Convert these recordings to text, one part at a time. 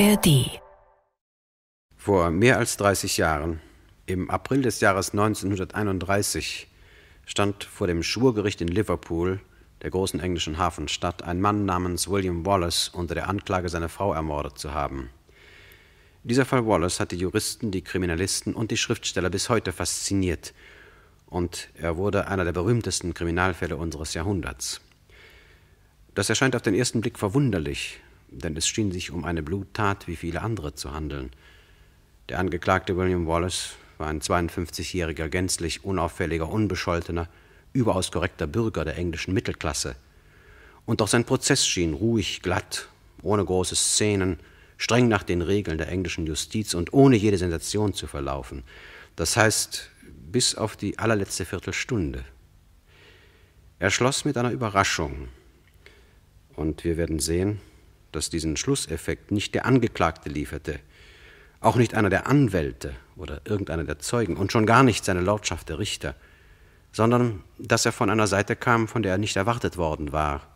ARD. Vor mehr als 30 Jahren, im April des Jahres 1931, stand vor dem Schwurgericht in Liverpool, der großen englischen Hafenstadt, ein Mann namens William Wallace unter der Anklage, seine Frau ermordet zu haben. Dieser Fall Wallace hat die Juristen, die Kriminalisten und die Schriftsteller bis heute fasziniert und er wurde einer der berühmtesten Kriminalfälle unseres Jahrhunderts. Das erscheint auf den ersten Blick verwunderlich, denn es schien sich um eine Bluttat wie viele andere zu handeln. Der Angeklagte William Wallace war ein 52-jähriger, gänzlich unauffälliger, unbescholtener, überaus korrekter Bürger der englischen Mittelklasse. Und auch sein Prozess schien ruhig, glatt, ohne große Szenen, streng nach den Regeln der englischen Justiz und ohne jede Sensation zu verlaufen. Das heißt, bis auf die allerletzte Viertelstunde. Er schloss mit einer Überraschung. Und wir werden sehen, dass diesen Schlusseffekt nicht der Angeklagte lieferte, auch nicht einer der Anwälte oder irgendeiner der Zeugen und schon gar nicht seine Lordschaft der Richter, sondern dass er von einer Seite kam, von der er nicht erwartet worden war,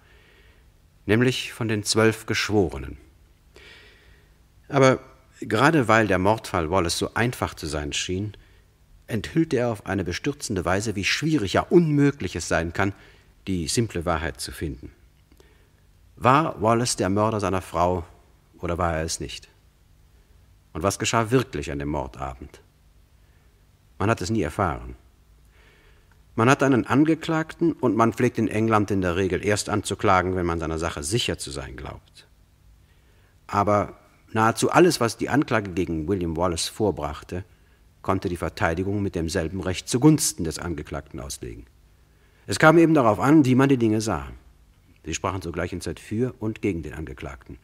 nämlich von den zwölf Geschworenen. Aber gerade weil der Mordfall Wallace so einfach zu sein schien, enthüllte er auf eine bestürzende Weise, wie schwierig, ja unmöglich es sein kann, die simple Wahrheit zu finden. War Wallace der Mörder seiner Frau oder war er es nicht? Und was geschah wirklich an dem Mordabend? Man hat es nie erfahren. Man hat einen Angeklagten und man pflegt in England in der Regel erst anzuklagen, wenn man seiner Sache sicher zu sein glaubt. Aber nahezu alles, was die Anklage gegen William Wallace vorbrachte, konnte die Verteidigung mit demselben Recht zugunsten des Angeklagten auslegen. Es kam eben darauf an, wie man die Dinge sah. Sie sprachen zur gleichen Zeit für und gegen den Angeklagten.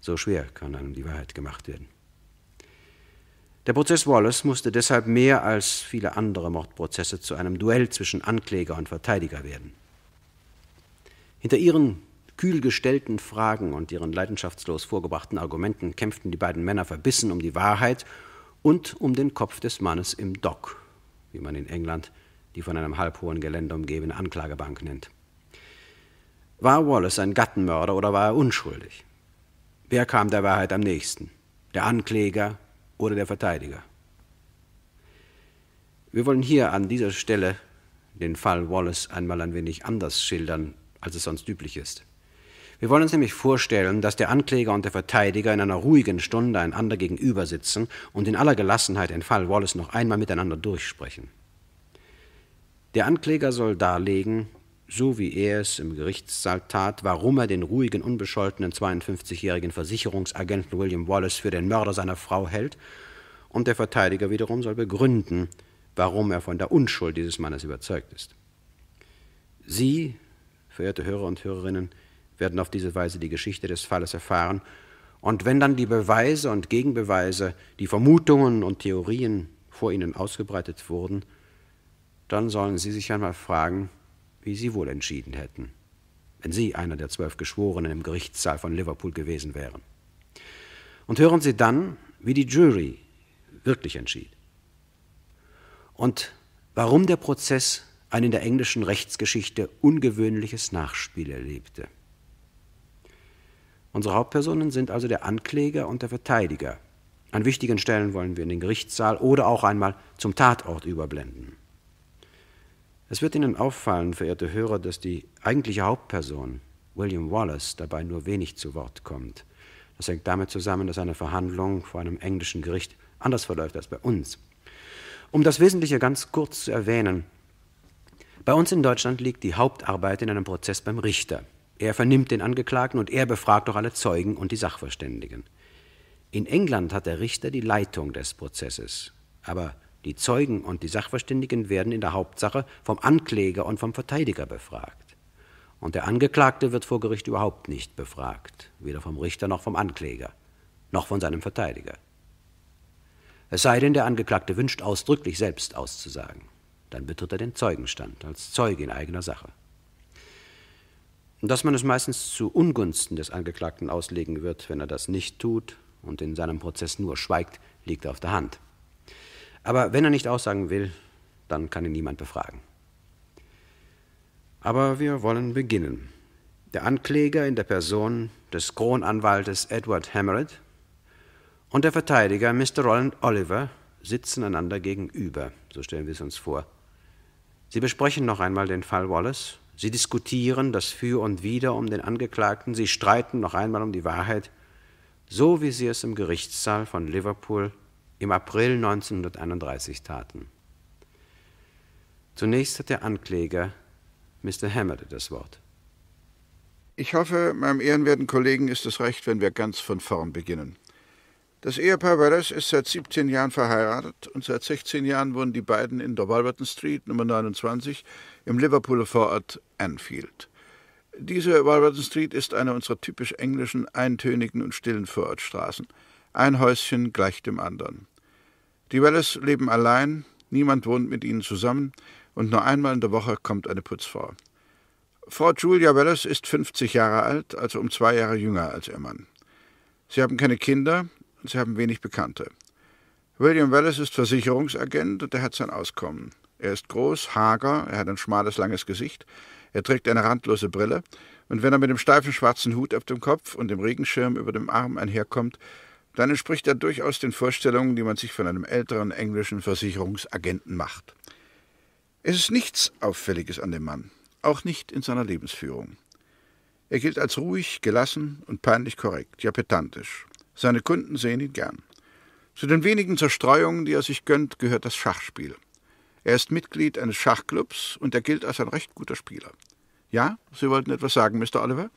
So schwer kann einem die Wahrheit gemacht werden. Der Prozess Wallace musste deshalb mehr als viele andere Mordprozesse zu einem Duell zwischen Ankläger und Verteidiger werden. Hinter ihren kühl gestellten Fragen und ihren leidenschaftslos vorgebrachten Argumenten kämpften die beiden Männer verbissen um die Wahrheit und um den Kopf des Mannes im Dock, wie man in England die von einem halbhohen Gelände umgebene Anklagebank nennt. War Wallace ein Gattenmörder oder war er unschuldig? Wer kam der Wahrheit am nächsten? Der Ankläger oder der Verteidiger? Wir wollen hier an dieser Stelle den Fall Wallace einmal ein wenig anders schildern, als es sonst üblich ist. Wir wollen uns nämlich vorstellen, dass der Ankläger und der Verteidiger in einer ruhigen Stunde einander gegenüber sitzen und in aller Gelassenheit den Fall Wallace noch einmal miteinander durchsprechen. Der Ankläger soll darlegen, so wie er es im Gerichtssaal tat, warum er den ruhigen, unbescholtenen 52-jährigen Versicherungsagenten William Wallace für den Mörder seiner Frau hält, und der Verteidiger wiederum soll begründen, warum er von der Unschuld dieses Mannes überzeugt ist. Sie, verehrte Hörer und Hörerinnen, werden auf diese Weise die Geschichte des Falles erfahren, und wenn dann die Beweise und Gegenbeweise, die Vermutungen und Theorien vor Ihnen ausgebreitet wurden, dann sollen Sie sich einmal fragen, wie Sie wohl entschieden hätten, wenn Sie einer der zwölf Geschworenen im Gerichtssaal von Liverpool gewesen wären. Und hören Sie dann, wie die Jury wirklich entschied. Und warum der Prozess ein in der englischen Rechtsgeschichte ungewöhnliches Nachspiel erlebte. Unsere Hauptpersonen sind also der Ankläger und der Verteidiger. An wichtigen Stellen wollen wir in den Gerichtssaal oder auch einmal zum Tatort überblenden. Es wird Ihnen auffallen, verehrte Hörer, dass die eigentliche Hauptperson, William Wallace, dabei nur wenig zu Wort kommt. Das hängt damit zusammen, dass eine Verhandlung vor einem englischen Gericht anders verläuft als bei uns. Um das Wesentliche ganz kurz zu erwähnen, bei uns in Deutschland liegt die Hauptarbeit in einem Prozess beim Richter. Er vernimmt den Angeklagten und er befragt auch alle Zeugen und die Sachverständigen. In England hat der Richter die Leitung des Prozesses, aber die Zeugen und die Sachverständigen werden in der Hauptsache vom Ankläger und vom Verteidiger befragt. Und der Angeklagte wird vor Gericht überhaupt nicht befragt, weder vom Richter noch vom Ankläger, noch von seinem Verteidiger. Es sei denn, der Angeklagte wünscht ausdrücklich selbst auszusagen. Dann betritt er den Zeugenstand als Zeuge in eigener Sache. Dass man es meistens zu Ungunsten des Angeklagten auslegen wird, wenn er das nicht tut und in seinem Prozess nur schweigt, liegt auf der Hand. Aber wenn er nicht aussagen will, dann kann ihn niemand befragen. Aber wir wollen beginnen. Der Ankläger in der Person des Kronanwaltes Edward Hammerett und der Verteidiger Mr. Roland Oliver sitzen einander gegenüber, so stellen wir es uns vor. Sie besprechen noch einmal den Fall Wallace, sie diskutieren das Für und Wider um den Angeklagten, sie streiten noch einmal um die Wahrheit, so wie sie es im Gerichtssaal von Liverpool im April 1931 taten. Zunächst hat der Ankläger, Mr. Hammerde das Wort. Ich hoffe, meinem ehrenwerten Kollegen ist es recht, wenn wir ganz von vorn beginnen. Das Ehepaar Perez ist seit 17 Jahren verheiratet und seit 16 Jahren wohnen die beiden in der Walberton Street Nummer 29 im Liverpooler Vorort Anfield. Diese Walberton Street ist eine unserer typisch englischen, eintönigen und stillen Vorortstraßen. Ein Häuschen gleich dem anderen. Die Welles leben allein, niemand wohnt mit ihnen zusammen und nur einmal in der Woche kommt eine Putzfrau. Frau Julia Welles ist 50 Jahre alt, also um zwei Jahre jünger als ihr Mann. Sie haben keine Kinder und sie haben wenig Bekannte. William Welles ist Versicherungsagent und er hat sein Auskommen. Er ist groß, hager, er hat ein schmales, langes Gesicht, er trägt eine randlose Brille, und wenn er mit dem steifen schwarzen Hut auf dem Kopf und dem Regenschirm über dem Arm einherkommt, dann entspricht er durchaus den Vorstellungen, die man sich von einem älteren englischen Versicherungsagenten macht. Es ist nichts Auffälliges an dem Mann, auch nicht in seiner Lebensführung. Er gilt als ruhig, gelassen und peinlich korrekt, ja pedantisch. Seine Kunden sehen ihn gern. Zu den wenigen Zerstreuungen, die er sich gönnt, gehört das Schachspiel. Er ist Mitglied eines Schachclubs und er gilt als ein recht guter Spieler. Ja, Sie wollten etwas sagen, Mr. Oliver?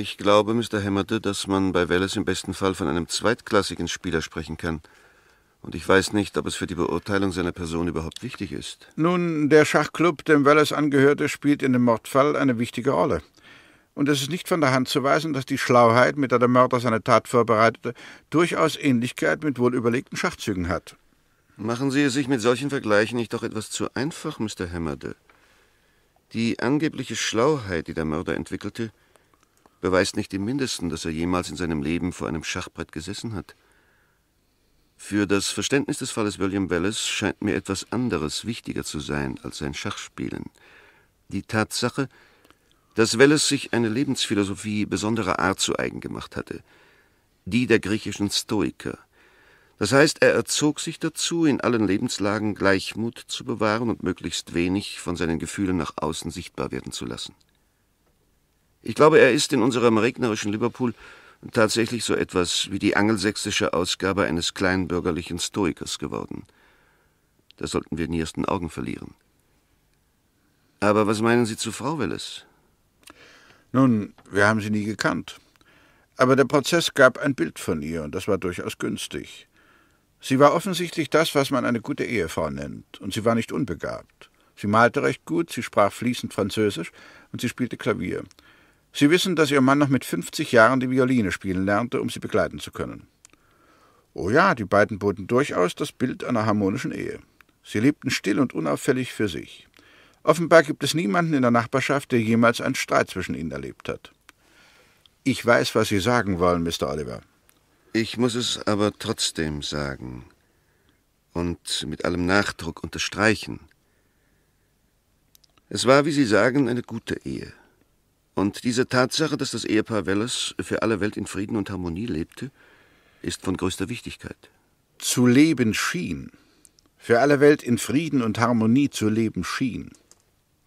Ich glaube, Mr. Hammerte, dass man bei Welles im besten Fall von einem zweitklassigen Spieler sprechen kann. Und ich weiß nicht, ob es für die Beurteilung seiner Person überhaupt wichtig ist. Nun, der Schachclub, dem Welles angehörte, spielt in dem Mordfall eine wichtige Rolle. Und es ist nicht von der Hand zu weisen, dass die Schlauheit, mit der der Mörder seine Tat vorbereitete, durchaus Ähnlichkeit mit wohlüberlegten Schachzügen hat. Machen Sie sich mit solchen Vergleichen nicht doch etwas zu einfach, Mr. Hammerde. Die angebliche Schlauheit, die der Mörder entwickelte, beweist nicht im mindesten, dass er jemals in seinem Leben vor einem Schachbrett gesessen hat. Für das Verständnis des Falles William Bellis scheint mir etwas anderes wichtiger zu sein als sein Schachspielen. Die Tatsache, dass Welles sich eine Lebensphilosophie besonderer Art zu eigen gemacht hatte, die der griechischen Stoiker. Das heißt, er erzog sich dazu, in allen Lebenslagen Gleichmut zu bewahren und möglichst wenig von seinen Gefühlen nach außen sichtbar werden zu lassen. Ich glaube, er ist in unserem regnerischen Liverpool tatsächlich so etwas wie die angelsächsische Ausgabe eines kleinbürgerlichen Stoikers geworden. Da sollten wir nie aus den Augen verlieren. Aber was meinen Sie zu Frau Welles? Nun, wir haben sie nie gekannt. Aber der Prozess gab ein Bild von ihr, und das war durchaus günstig. Sie war offensichtlich das, was man eine gute Ehefrau nennt, und sie war nicht unbegabt. Sie malte recht gut, sie sprach fließend Französisch und sie spielte Klavier. Sie wissen, dass Ihr Mann noch mit 50 Jahren die Violine spielen lernte, um sie begleiten zu können. Oh ja, die beiden boten durchaus das Bild einer harmonischen Ehe. Sie lebten still und unauffällig für sich. Offenbar gibt es niemanden in der Nachbarschaft, der jemals einen Streit zwischen ihnen erlebt hat. Ich weiß, was Sie sagen wollen, Mr. Oliver. Ich muss es aber trotzdem sagen und mit allem Nachdruck unterstreichen. Es war, wie Sie sagen, eine gute Ehe. Und diese Tatsache, dass das Ehepaar Welles für alle Welt in Frieden und Harmonie lebte, ist von größter Wichtigkeit. Zu leben schien. Für alle Welt in Frieden und Harmonie zu leben schien.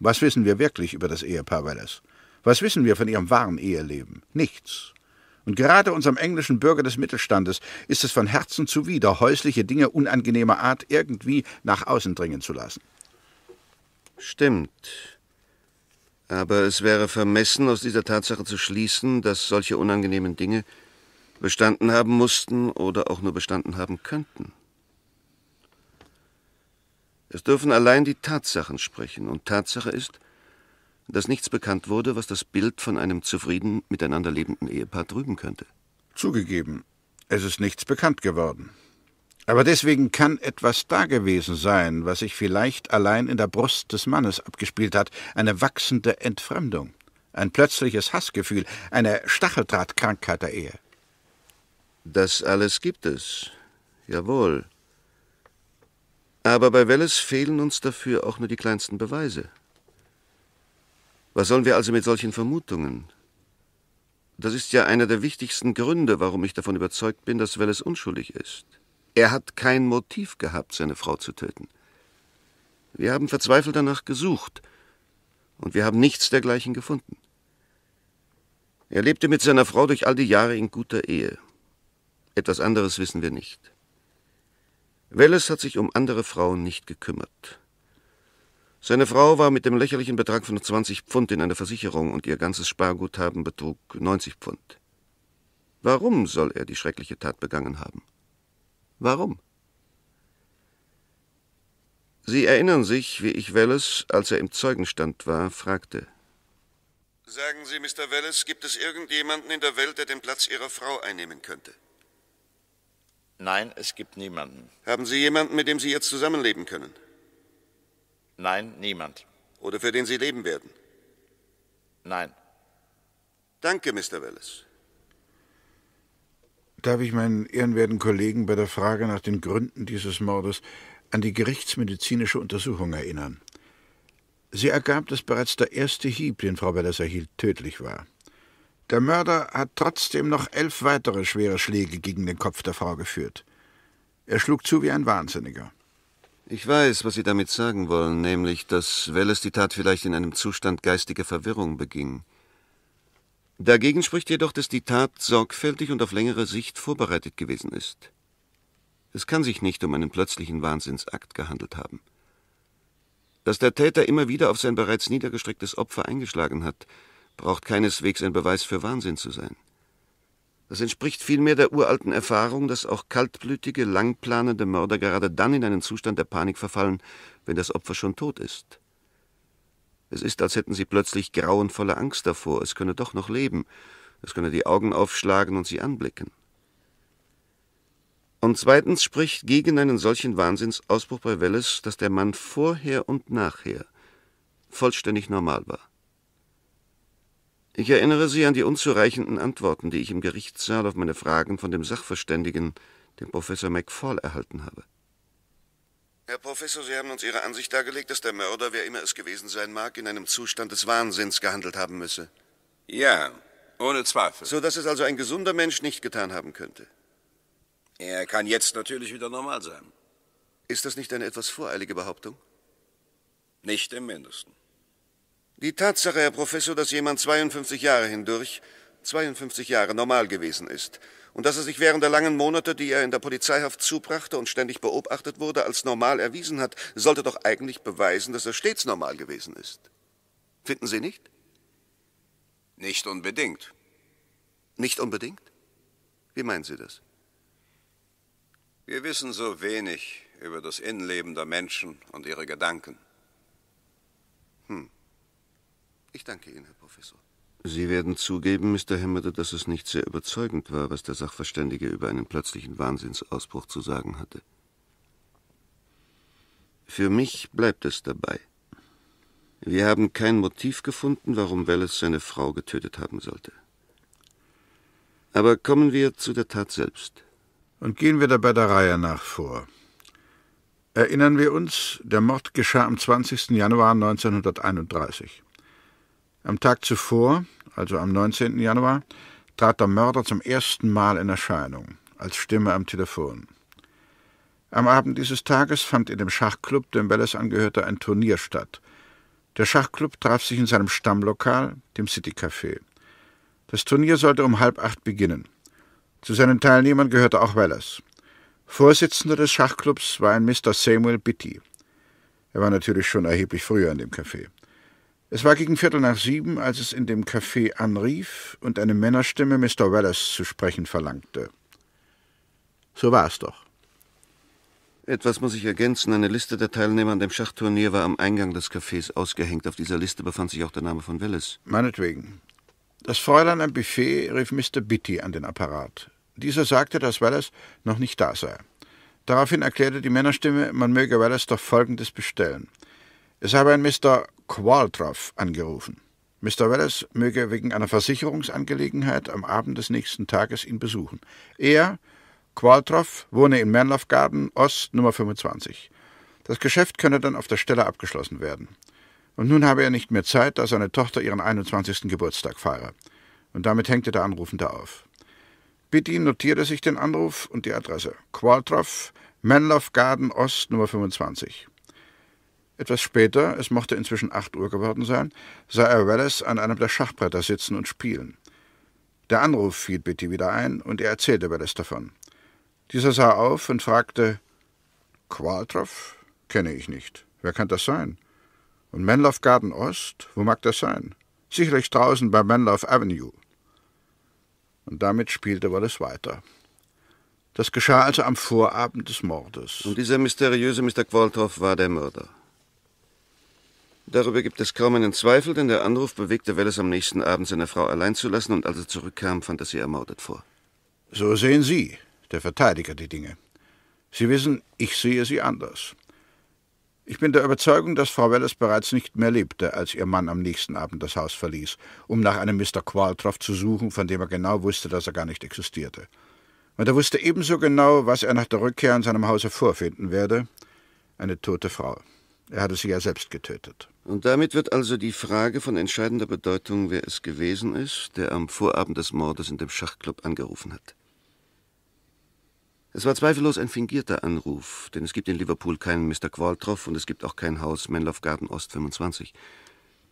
Was wissen wir wirklich über das Ehepaar Welles? Was wissen wir von ihrem wahren Eheleben? Nichts. Und gerade unserem englischen Bürger des Mittelstandes ist es von Herzen zuwider, häusliche Dinge unangenehmer Art irgendwie nach außen dringen zu lassen. Stimmt. Aber es wäre vermessen, aus dieser Tatsache zu schließen, dass solche unangenehmen Dinge bestanden haben mussten oder auch nur bestanden haben könnten. Es dürfen allein die Tatsachen sprechen, und Tatsache ist, dass nichts bekannt wurde, was das Bild von einem zufrieden miteinander lebenden Ehepaar trüben könnte. Zugegeben, es ist nichts bekannt geworden. Aber deswegen kann etwas dagewesen sein, was sich vielleicht allein in der Brust des Mannes abgespielt hat, eine wachsende Entfremdung, ein plötzliches Hassgefühl, eine Stacheldrahtkrankheit der Ehe. Das alles gibt es, jawohl. Aber bei Welles fehlen uns dafür auch nur die kleinsten Beweise. Was sollen wir also mit solchen Vermutungen? Das ist ja einer der wichtigsten Gründe, warum ich davon überzeugt bin, dass Welles unschuldig ist. Er hat kein Motiv gehabt, seine Frau zu töten. Wir haben verzweifelt danach gesucht und wir haben nichts dergleichen gefunden. Er lebte mit seiner Frau durch all die Jahre in guter Ehe. Etwas anderes wissen wir nicht. Welles hat sich um andere Frauen nicht gekümmert. Seine Frau war mit dem lächerlichen Betrag von 20 Pfund in einer Versicherung und ihr ganzes Sparguthaben betrug 90 Pfund. Warum soll er die schreckliche Tat begangen haben? Warum? Sie erinnern sich, wie ich Welles, als er im Zeugenstand war, fragte. Sagen Sie, Mr. Welles, gibt es irgendjemanden in der Welt, der den Platz Ihrer Frau einnehmen könnte? Nein, es gibt niemanden. Haben Sie jemanden, mit dem Sie jetzt zusammenleben können? Nein, niemand. Oder für den Sie leben werden? Nein. Danke, Mr. Welles darf ich meinen ehrenwerten Kollegen bei der Frage nach den Gründen dieses Mordes an die gerichtsmedizinische Untersuchung erinnern. Sie ergab, dass bereits der erste Hieb, den Frau Bellas erhielt, tödlich war. Der Mörder hat trotzdem noch elf weitere schwere Schläge gegen den Kopf der Frau geführt. Er schlug zu wie ein Wahnsinniger. Ich weiß, was Sie damit sagen wollen, nämlich, dass Welles die Tat vielleicht in einem Zustand geistiger Verwirrung beging. Dagegen spricht jedoch, dass die Tat sorgfältig und auf längere Sicht vorbereitet gewesen ist. Es kann sich nicht um einen plötzlichen Wahnsinnsakt gehandelt haben. Dass der Täter immer wieder auf sein bereits niedergestrecktes Opfer eingeschlagen hat, braucht keineswegs ein Beweis für Wahnsinn zu sein. Das entspricht vielmehr der uralten Erfahrung, dass auch kaltblütige, langplanende Mörder gerade dann in einen Zustand der Panik verfallen, wenn das Opfer schon tot ist. Es ist, als hätten sie plötzlich grauenvolle Angst davor, es könne doch noch leben, es könne die Augen aufschlagen und sie anblicken. Und zweitens spricht gegen einen solchen Wahnsinnsausbruch bei Welles, dass der Mann vorher und nachher vollständig normal war. Ich erinnere Sie an die unzureichenden Antworten, die ich im Gerichtssaal auf meine Fragen von dem Sachverständigen, dem Professor McFall, erhalten habe. Herr Professor, Sie haben uns Ihre Ansicht dargelegt, dass der Mörder, wer immer es gewesen sein mag, in einem Zustand des Wahnsinns gehandelt haben müsse. Ja, ohne Zweifel. So dass es also ein gesunder Mensch nicht getan haben könnte. Er kann jetzt natürlich wieder normal sein. Ist das nicht eine etwas voreilige Behauptung? Nicht im mindesten. Die Tatsache, Herr Professor, dass jemand 52 Jahre hindurch, 52 Jahre normal gewesen ist, und dass er sich während der langen Monate, die er in der Polizeihaft zubrachte und ständig beobachtet wurde, als normal erwiesen hat, sollte doch eigentlich beweisen, dass er stets normal gewesen ist. Finden Sie nicht? Nicht unbedingt. Nicht unbedingt? Wie meinen Sie das? Wir wissen so wenig über das Innenleben der Menschen und ihre Gedanken. Hm. Ich danke Ihnen, Herr Professor. Sie werden zugeben, Mr. Hammett, dass es nicht sehr überzeugend war, was der Sachverständige über einen plötzlichen Wahnsinnsausbruch zu sagen hatte. Für mich bleibt es dabei. Wir haben kein Motiv gefunden, warum Welles seine Frau getötet haben sollte. Aber kommen wir zu der Tat selbst. Und gehen wir dabei der Reihe nach vor. Erinnern wir uns, der Mord geschah am 20. Januar 1931. Am Tag zuvor, also am 19. Januar, trat der Mörder zum ersten Mal in Erscheinung, als Stimme am Telefon. Am Abend dieses Tages fand in dem Schachclub, dem Welles angehörte, ein Turnier statt. Der Schachclub traf sich in seinem Stammlokal, dem City Café. Das Turnier sollte um halb acht beginnen. Zu seinen Teilnehmern gehörte auch Welles. Vorsitzender des Schachclubs war ein Mr. Samuel Bitty. Er war natürlich schon erheblich früher in dem Café. Es war gegen Viertel nach sieben, als es in dem Café anrief und eine Männerstimme Mr. Wallace zu sprechen verlangte. So war es doch. Etwas muss ich ergänzen. Eine Liste der Teilnehmer an dem Schachturnier war am Eingang des Cafés ausgehängt. Auf dieser Liste befand sich auch der Name von Wallace. Meinetwegen. Das Fräulein am Buffet rief Mr. Bitty an den Apparat. Dieser sagte, dass Wallace noch nicht da sei. Daraufhin erklärte die Männerstimme, man möge Wallace doch Folgendes bestellen. Es habe ein Mr. Qualtroff angerufen. Mr. Welles möge wegen einer Versicherungsangelegenheit am Abend des nächsten Tages ihn besuchen. Er, Qualtroff, wohne in Manlove Garden, Ost Nummer 25. Das Geschäft könne dann auf der Stelle abgeschlossen werden. Und nun habe er nicht mehr Zeit, da seine Tochter ihren 21. Geburtstag feiere. Und damit hängte der Anrufende auf. Bittin notierte sich den Anruf und die Adresse. Qualtroff, Manlove Garden Ost Nummer 25. Etwas später, es mochte inzwischen acht Uhr geworden sein, sah er Wallace an einem der Schachbretter sitzen und spielen. Der Anruf fiel Bitty wieder ein, und er erzählte Wallace davon. Dieser sah auf und fragte, Qualtroff? Kenne ich nicht. Wer kann das sein? Und Menloff Garden Ost? Wo mag das sein? Sicherlich draußen bei Menloff Avenue. Und damit spielte Wallace weiter. Das geschah also am Vorabend des Mordes. Und dieser mysteriöse Mr. Qualtroff war der Mörder. Darüber gibt es kaum einen Zweifel, denn der Anruf bewegte Welles am nächsten Abend, seine Frau allein zu lassen, und als er zurückkam, fand er sie ermordet vor. So sehen Sie, der Verteidiger, die Dinge. Sie wissen, ich sehe sie anders. Ich bin der Überzeugung, dass Frau Welles bereits nicht mehr lebte, als ihr Mann am nächsten Abend das Haus verließ, um nach einem Mr. Qualtroff zu suchen, von dem er genau wusste, dass er gar nicht existierte. Und er wusste ebenso genau, was er nach der Rückkehr in seinem Hause vorfinden werde: eine tote Frau. Er hatte sie ja selbst getötet. Und damit wird also die Frage von entscheidender Bedeutung, wer es gewesen ist, der am Vorabend des Mordes in dem Schachclub angerufen hat. Es war zweifellos ein fingierter Anruf, denn es gibt in Liverpool keinen Mr. Qualtroff und es gibt auch kein Haus Menlof Garden Ost 25.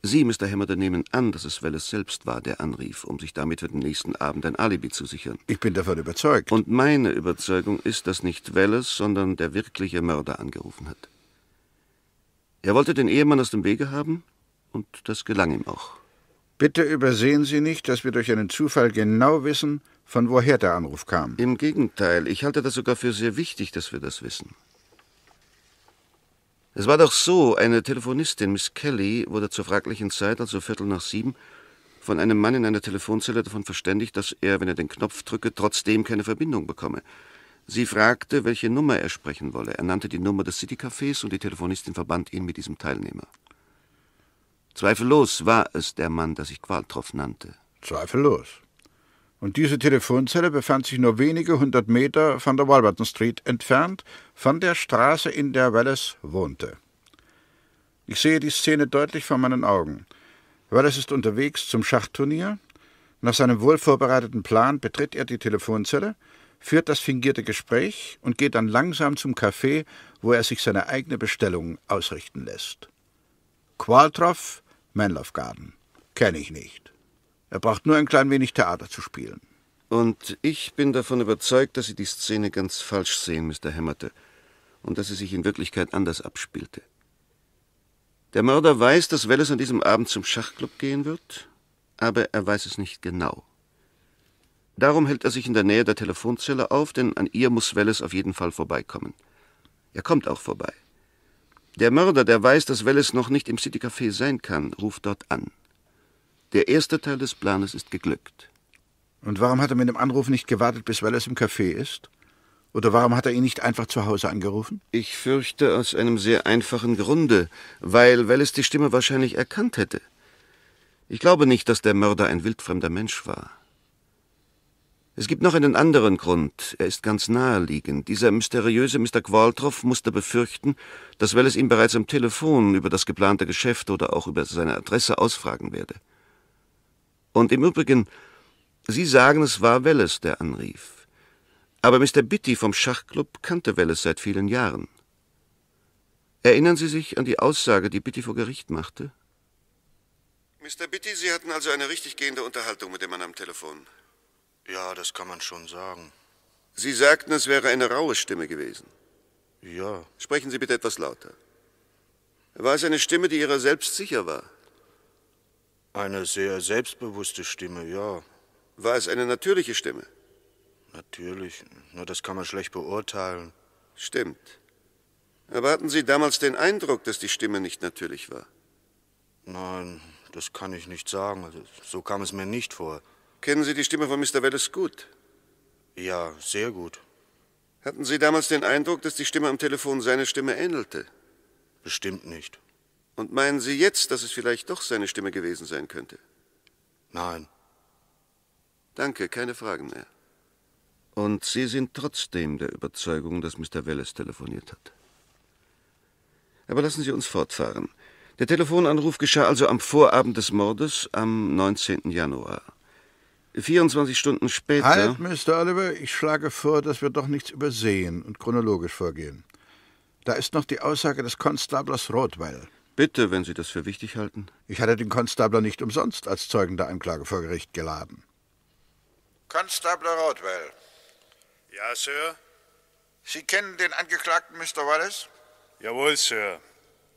Sie, Mr. Hammerton, nehmen an, dass es Welles selbst war, der anrief, um sich damit für den nächsten Abend ein Alibi zu sichern. Ich bin davon überzeugt. Und meine Überzeugung ist, dass nicht Welles, sondern der wirkliche Mörder angerufen hat. Er wollte den Ehemann aus dem Wege haben und das gelang ihm auch. Bitte übersehen Sie nicht, dass wir durch einen Zufall genau wissen, von woher der Anruf kam. Im Gegenteil, ich halte das sogar für sehr wichtig, dass wir das wissen. Es war doch so, eine Telefonistin, Miss Kelly, wurde zur fraglichen Zeit, also Viertel nach sieben, von einem Mann in einer Telefonzelle davon verständigt, dass er, wenn er den Knopf drücke, trotzdem keine Verbindung bekomme. Sie fragte, welche Nummer er sprechen wolle. Er nannte die Nummer des City Cafés und die Telefonistin verband ihn mit diesem Teilnehmer. Zweifellos war es der Mann, der sich Qualtroff nannte. Zweifellos. Und diese Telefonzelle befand sich nur wenige hundert Meter von der Walberton Street entfernt, von der Straße, in der Welles wohnte. Ich sehe die Szene deutlich vor meinen Augen. Welles ist unterwegs zum Schachturnier. Nach seinem wohlvorbereiteten Plan betritt er die Telefonzelle – führt das fingierte Gespräch und geht dann langsam zum Café, wo er sich seine eigene Bestellung ausrichten lässt. Qualtroff, Menlof Garden. Kenne ich nicht. Er braucht nur ein klein wenig Theater zu spielen. Und ich bin davon überzeugt, dass Sie die Szene ganz falsch sehen, Mr. Hammerte, und dass sie sich in Wirklichkeit anders abspielte. Der Mörder weiß, dass Welles an diesem Abend zum Schachclub gehen wird, aber er weiß es nicht genau. Darum hält er sich in der Nähe der Telefonzelle auf, denn an ihr muss Welles auf jeden Fall vorbeikommen. Er kommt auch vorbei. Der Mörder, der weiß, dass Welles noch nicht im City Café sein kann, ruft dort an. Der erste Teil des Planes ist geglückt. Und warum hat er mit dem Anruf nicht gewartet, bis Welles im Café ist? Oder warum hat er ihn nicht einfach zu Hause angerufen? Ich fürchte aus einem sehr einfachen Grunde, weil Welles die Stimme wahrscheinlich erkannt hätte. Ich glaube nicht, dass der Mörder ein wildfremder Mensch war. Es gibt noch einen anderen Grund, er ist ganz naheliegend. Dieser mysteriöse Mr. Qualtroff musste befürchten, dass Welles ihn bereits am Telefon über das geplante Geschäft oder auch über seine Adresse ausfragen werde. Und im Übrigen, Sie sagen, es war Welles, der anrief. Aber Mr. Bitty vom Schachclub kannte Welles seit vielen Jahren. Erinnern Sie sich an die Aussage, die Bitty vor Gericht machte? Mr. Bitty, Sie hatten also eine richtig gehende Unterhaltung mit dem Mann am Telefon. Ja, das kann man schon sagen. Sie sagten, es wäre eine raue Stimme gewesen. Ja. Sprechen Sie bitte etwas lauter. War es eine Stimme, die Ihrer selbst sicher war? Eine sehr selbstbewusste Stimme, ja. War es eine natürliche Stimme? Natürlich, nur das kann man schlecht beurteilen. Stimmt. Aber hatten Sie damals den Eindruck, dass die Stimme nicht natürlich war? Nein, das kann ich nicht sagen. Also, so kam es mir nicht vor. Kennen Sie die Stimme von Mr. Welles gut? Ja, sehr gut. Hatten Sie damals den Eindruck, dass die Stimme am Telefon seine Stimme ähnelte? Bestimmt nicht. Und meinen Sie jetzt, dass es vielleicht doch seine Stimme gewesen sein könnte? Nein. Danke, keine Fragen mehr. Und Sie sind trotzdem der Überzeugung, dass Mr. Welles telefoniert hat. Aber lassen Sie uns fortfahren. Der Telefonanruf geschah also am Vorabend des Mordes am 19. Januar. 24 Stunden später. Halt, Mr. Oliver, ich schlage vor, dass wir doch nichts übersehen und chronologisch vorgehen. Da ist noch die Aussage des Konstablers Rothweil. Bitte, wenn Sie das für wichtig halten. Ich hatte den Konstabler nicht umsonst als Zeugen der Anklage vor Gericht geladen. Konstabler Rothwell. Ja, Sir. Sie kennen den Angeklagten Mr. Wallace? Jawohl, Sir.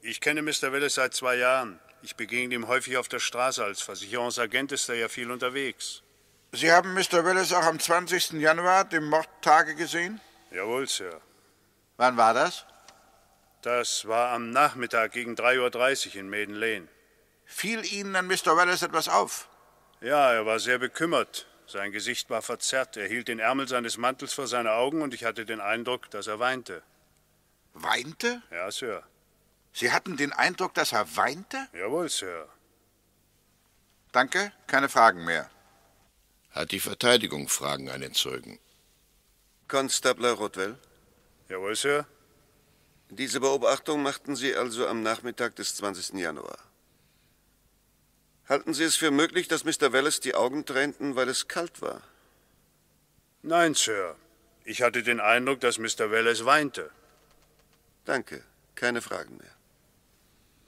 Ich kenne Mr. Wallace seit zwei Jahren. Ich begegne ihm häufig auf der Straße. Als Versicherungsagent ist er ja viel unterwegs. Sie haben Mr. Willis auch am 20. Januar, dem Mordtage, gesehen? Jawohl, Sir. Wann war das? Das war am Nachmittag gegen 3.30 Uhr in Maiden Lane. Fiel Ihnen an Mr. Willis etwas auf? Ja, er war sehr bekümmert. Sein Gesicht war verzerrt. Er hielt den Ärmel seines Mantels vor seine Augen und ich hatte den Eindruck, dass er weinte. Weinte? Ja, Sir. Sie hatten den Eindruck, dass er weinte? Jawohl, Sir. Danke, keine Fragen mehr. Hat die Verteidigung Fragen an den Zeugen? Constabler Rothwell? Jawohl, Sir. Diese Beobachtung machten Sie also am Nachmittag des 20. Januar. Halten Sie es für möglich, dass Mr. Welles die Augen tränten, weil es kalt war? Nein, Sir. Ich hatte den Eindruck, dass Mr. Welles weinte. Danke. Keine Fragen mehr.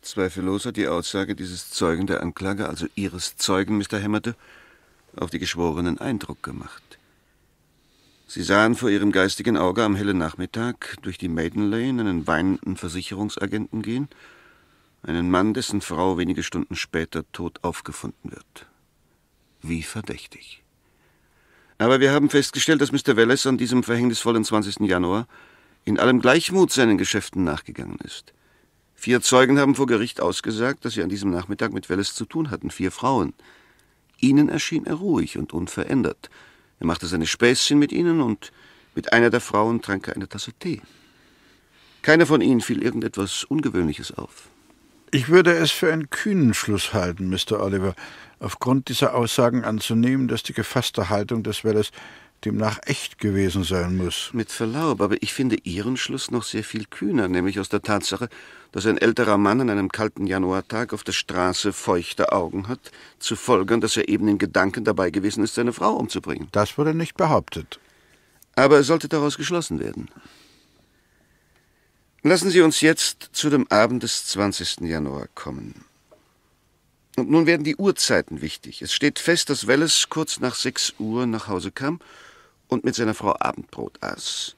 Zweifellos hat die Aussage dieses Zeugen der Anklage, also Ihres Zeugen, Mr. Hämmerte, auf die Geschworenen Eindruck gemacht. Sie sahen vor ihrem geistigen Auge am hellen Nachmittag durch die Maiden Lane einen weinenden Versicherungsagenten gehen, einen Mann, dessen Frau wenige Stunden später tot aufgefunden wird. Wie verdächtig. Aber wir haben festgestellt, dass Mr. Welles an diesem verhängnisvollen 20. Januar in allem Gleichmut seinen Geschäften nachgegangen ist. Vier Zeugen haben vor Gericht ausgesagt, dass sie an diesem Nachmittag mit Welles zu tun hatten, vier Frauen – Ihnen erschien er ruhig und unverändert. Er machte seine Späßchen mit ihnen und mit einer der Frauen trank er eine Tasse Tee. Keiner von ihnen fiel irgendetwas Ungewöhnliches auf. Ich würde es für einen kühnen Schluss halten, Mr. Oliver, aufgrund dieser Aussagen anzunehmen, dass die gefasste Haltung des Welles demnach echt gewesen sein muss. Mit Verlaub, aber ich finde Ihren Schluss noch sehr viel kühner, nämlich aus der Tatsache, dass ein älterer Mann an einem kalten Januartag auf der Straße feuchte Augen hat, zu folgern, dass er eben in Gedanken dabei gewesen ist, seine Frau umzubringen. Das wurde nicht behauptet. Aber sollte daraus geschlossen werden. Lassen Sie uns jetzt zu dem Abend des 20. Januar kommen. Und nun werden die Uhrzeiten wichtig. Es steht fest, dass Welles kurz nach 6 Uhr nach Hause kam und mit seiner Frau Abendbrot aß.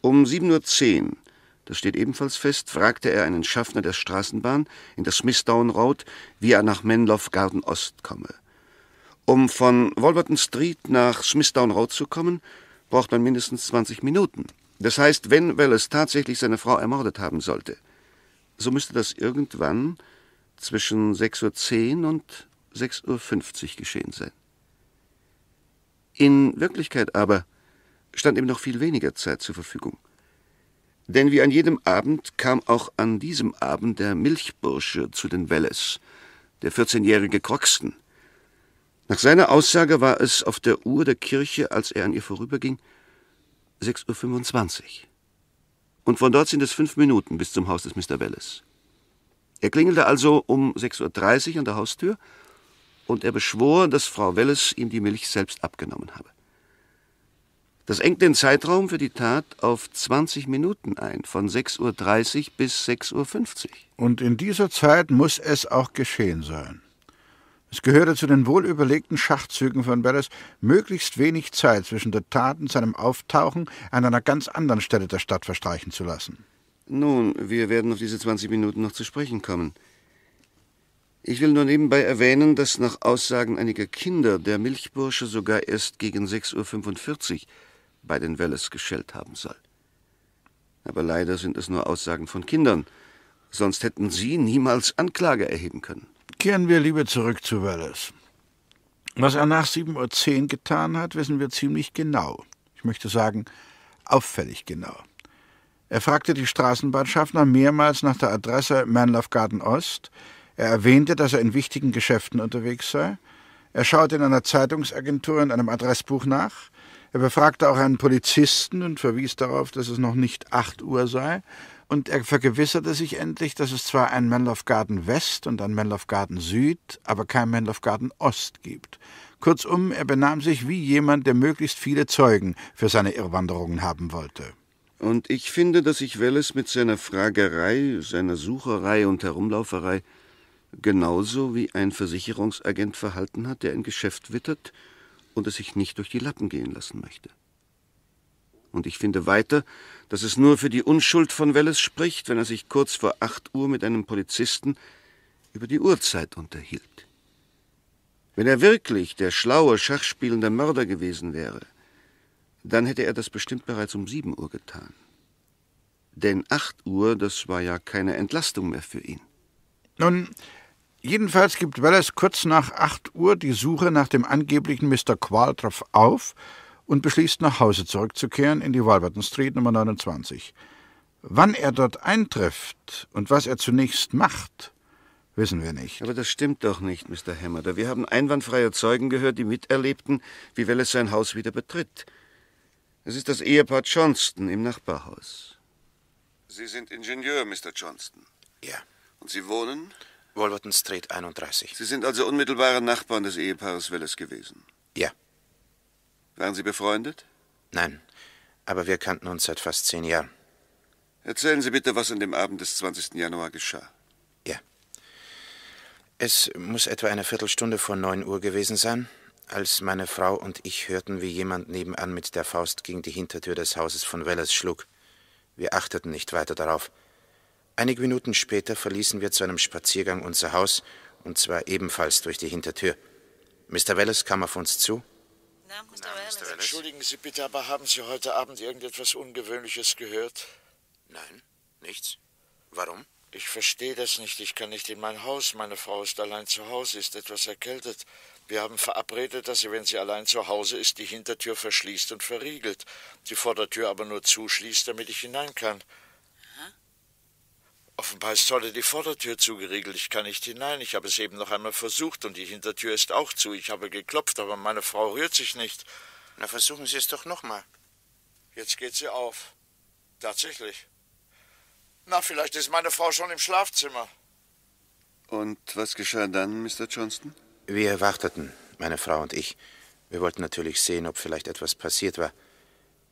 Um 7.10 Uhr, das steht ebenfalls fest, fragte er einen Schaffner der Straßenbahn in der Missdown-Road, wie er nach Menloff Garden Ost komme. Um von Wolverton Street nach Smithdown Road zu kommen, braucht man mindestens 20 Minuten. Das heißt, wenn Welles tatsächlich seine Frau ermordet haben sollte, so müsste das irgendwann zwischen 6.10 Uhr und 6.50 Uhr geschehen sein. In Wirklichkeit aber stand ihm noch viel weniger Zeit zur Verfügung. Denn wie an jedem Abend kam auch an diesem Abend der Milchbursche zu den Welles, der 14-jährige Croxton. Nach seiner Aussage war es auf der Uhr der Kirche, als er an ihr vorüberging, 6.25 Uhr. Und von dort sind es fünf Minuten bis zum Haus des Mr. Welles. Er klingelte also um 6.30 Uhr an der Haustür und er beschwor, dass Frau Welles ihm die Milch selbst abgenommen habe. Das engt den Zeitraum für die Tat auf 20 Minuten ein, von 6.30 Uhr bis 6.50 Uhr. Und in dieser Zeit muss es auch geschehen sein. Es gehörte zu den wohlüberlegten Schachzügen von Welles, möglichst wenig Zeit zwischen der Tat und seinem Auftauchen an einer ganz anderen Stelle der Stadt verstreichen zu lassen. Nun, wir werden auf diese 20 Minuten noch zu sprechen kommen. Ich will nur nebenbei erwähnen, dass nach Aussagen einiger Kinder der Milchbursche sogar erst gegen 6.45 Uhr bei den Welles geschellt haben soll. Aber leider sind es nur Aussagen von Kindern, sonst hätten Sie niemals Anklage erheben können. Kehren wir lieber zurück zu Welles. Was er nach 7.10 Uhr getan hat, wissen wir ziemlich genau. Ich möchte sagen, auffällig genau. Er fragte die Straßenbahnschaffner mehrmals nach der Adresse Manlove Garden Ost, er erwähnte, dass er in wichtigen Geschäften unterwegs sei. Er schaute in einer Zeitungsagentur in einem Adressbuch nach. Er befragte auch einen Polizisten und verwies darauf, dass es noch nicht 8 Uhr sei. Und er vergewisserte sich endlich, dass es zwar ein Menlof Garden West und ein Menlof Garden Süd, aber kein Menlof Garden Ost gibt. Kurzum, er benahm sich wie jemand, der möglichst viele Zeugen für seine Irrwanderungen haben wollte. Und ich finde, dass sich Welles mit seiner Fragerei, seiner Sucherei und Herumlauferei genauso wie ein Versicherungsagent verhalten hat, der ein Geschäft wittert und es sich nicht durch die Lappen gehen lassen möchte. Und ich finde weiter, dass es nur für die Unschuld von Welles spricht, wenn er sich kurz vor 8 Uhr mit einem Polizisten über die Uhrzeit unterhielt. Wenn er wirklich der schlaue, schachspielende Mörder gewesen wäre, dann hätte er das bestimmt bereits um 7 Uhr getan. Denn 8 Uhr, das war ja keine Entlastung mehr für ihn. Nun, Jedenfalls gibt Welles kurz nach 8 Uhr die Suche nach dem angeblichen Mr. Qualtroff auf und beschließt, nach Hause zurückzukehren in die Walberton Street Nummer 29. Wann er dort eintrifft und was er zunächst macht, wissen wir nicht. Aber das stimmt doch nicht, Mr. Hammer. Wir haben einwandfreie Zeugen gehört, die miterlebten, wie Welles sein Haus wieder betritt. Es ist das Ehepaar Johnston im Nachbarhaus. Sie sind Ingenieur, Mr. Johnston. Ja. Und Sie wohnen? Wolverton Street 31. Sie sind also unmittelbare Nachbarn des Ehepaares Welles gewesen? Ja. Waren Sie befreundet? Nein, aber wir kannten uns seit fast zehn Jahren. Erzählen Sie bitte, was an dem Abend des 20. Januar geschah. Ja. Es muss etwa eine Viertelstunde vor neun Uhr gewesen sein, als meine Frau und ich hörten, wie jemand nebenan mit der Faust gegen die Hintertür des Hauses von Welles schlug. Wir achteten nicht weiter darauf. Einige Minuten später verließen wir zu einem Spaziergang unser Haus, und zwar ebenfalls durch die Hintertür. Mr. Welles kam auf uns zu. Na, Mr. Na, Mr. Welles. Entschuldigen Sie bitte, aber haben Sie heute Abend irgendetwas Ungewöhnliches gehört? Nein, nichts. Warum? Ich verstehe das nicht. Ich kann nicht in mein Haus. Meine Frau ist allein zu Hause, ist etwas erkältet. Wir haben verabredet, dass sie, wenn sie allein zu Hause ist, die Hintertür verschließt und verriegelt, die Vordertür aber nur zuschließt, damit ich hinein kann. Offenbar ist heute die Vordertür zugeriegelt. Ich kann nicht hinein. Ich habe es eben noch einmal versucht und die Hintertür ist auch zu. Ich habe geklopft, aber meine Frau rührt sich nicht. Na, versuchen Sie es doch nochmal. Jetzt geht sie auf. Tatsächlich. Na, vielleicht ist meine Frau schon im Schlafzimmer. Und was geschah dann, Mr. Johnston? Wir warteten, meine Frau und ich. Wir wollten natürlich sehen, ob vielleicht etwas passiert war.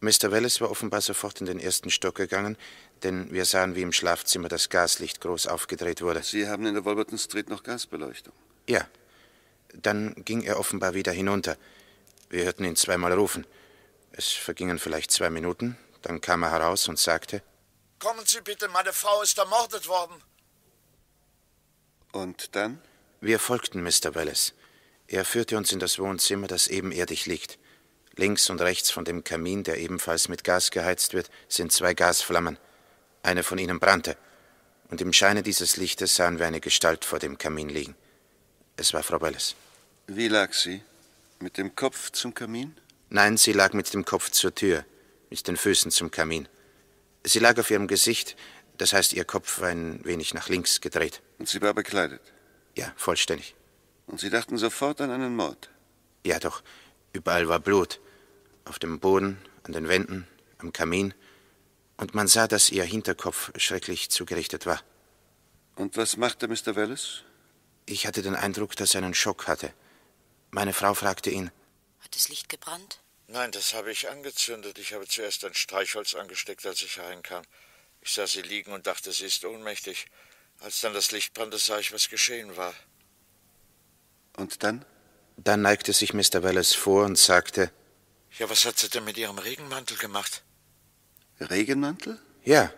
Mr. Welles war offenbar sofort in den ersten Stock gegangen, denn wir sahen, wie im Schlafzimmer das Gaslicht groß aufgedreht wurde. Sie haben in der Wolverton Street noch Gasbeleuchtung? Ja. Dann ging er offenbar wieder hinunter. Wir hörten ihn zweimal rufen. Es vergingen vielleicht zwei Minuten. Dann kam er heraus und sagte: Kommen Sie bitte, meine Frau ist ermordet worden. Und dann? Wir folgten Mr. Welles. Er führte uns in das Wohnzimmer, das ebenerdig liegt. Links und rechts von dem Kamin, der ebenfalls mit Gas geheizt wird, sind zwei Gasflammen. Eine von ihnen brannte, und im Scheine dieses Lichtes sahen wir eine Gestalt vor dem Kamin liegen. Es war Frau Belles. Wie lag sie? Mit dem Kopf zum Kamin? Nein, sie lag mit dem Kopf zur Tür, mit den Füßen zum Kamin. Sie lag auf ihrem Gesicht, das heißt, ihr Kopf war ein wenig nach links gedreht. Und sie war bekleidet? Ja, vollständig. Und Sie dachten sofort an einen Mord? Ja, doch. Überall war Blut. Auf dem Boden, an den Wänden, am Kamin. Und man sah, dass ihr Hinterkopf schrecklich zugerichtet war. Und was machte Mr. Welles? Ich hatte den Eindruck, dass er einen Schock hatte. Meine Frau fragte ihn. Hat das Licht gebrannt? Nein, das habe ich angezündet. Ich habe zuerst ein Streichholz angesteckt, als ich hereinkam. Ich sah sie liegen und dachte, sie ist ohnmächtig. Als dann das Licht brannte, sah ich, was geschehen war. Und dann? Dann neigte sich Mr. Welles vor und sagte: Ja, was hat sie denn mit ihrem Regenmantel gemacht? Regenmantel? Ja.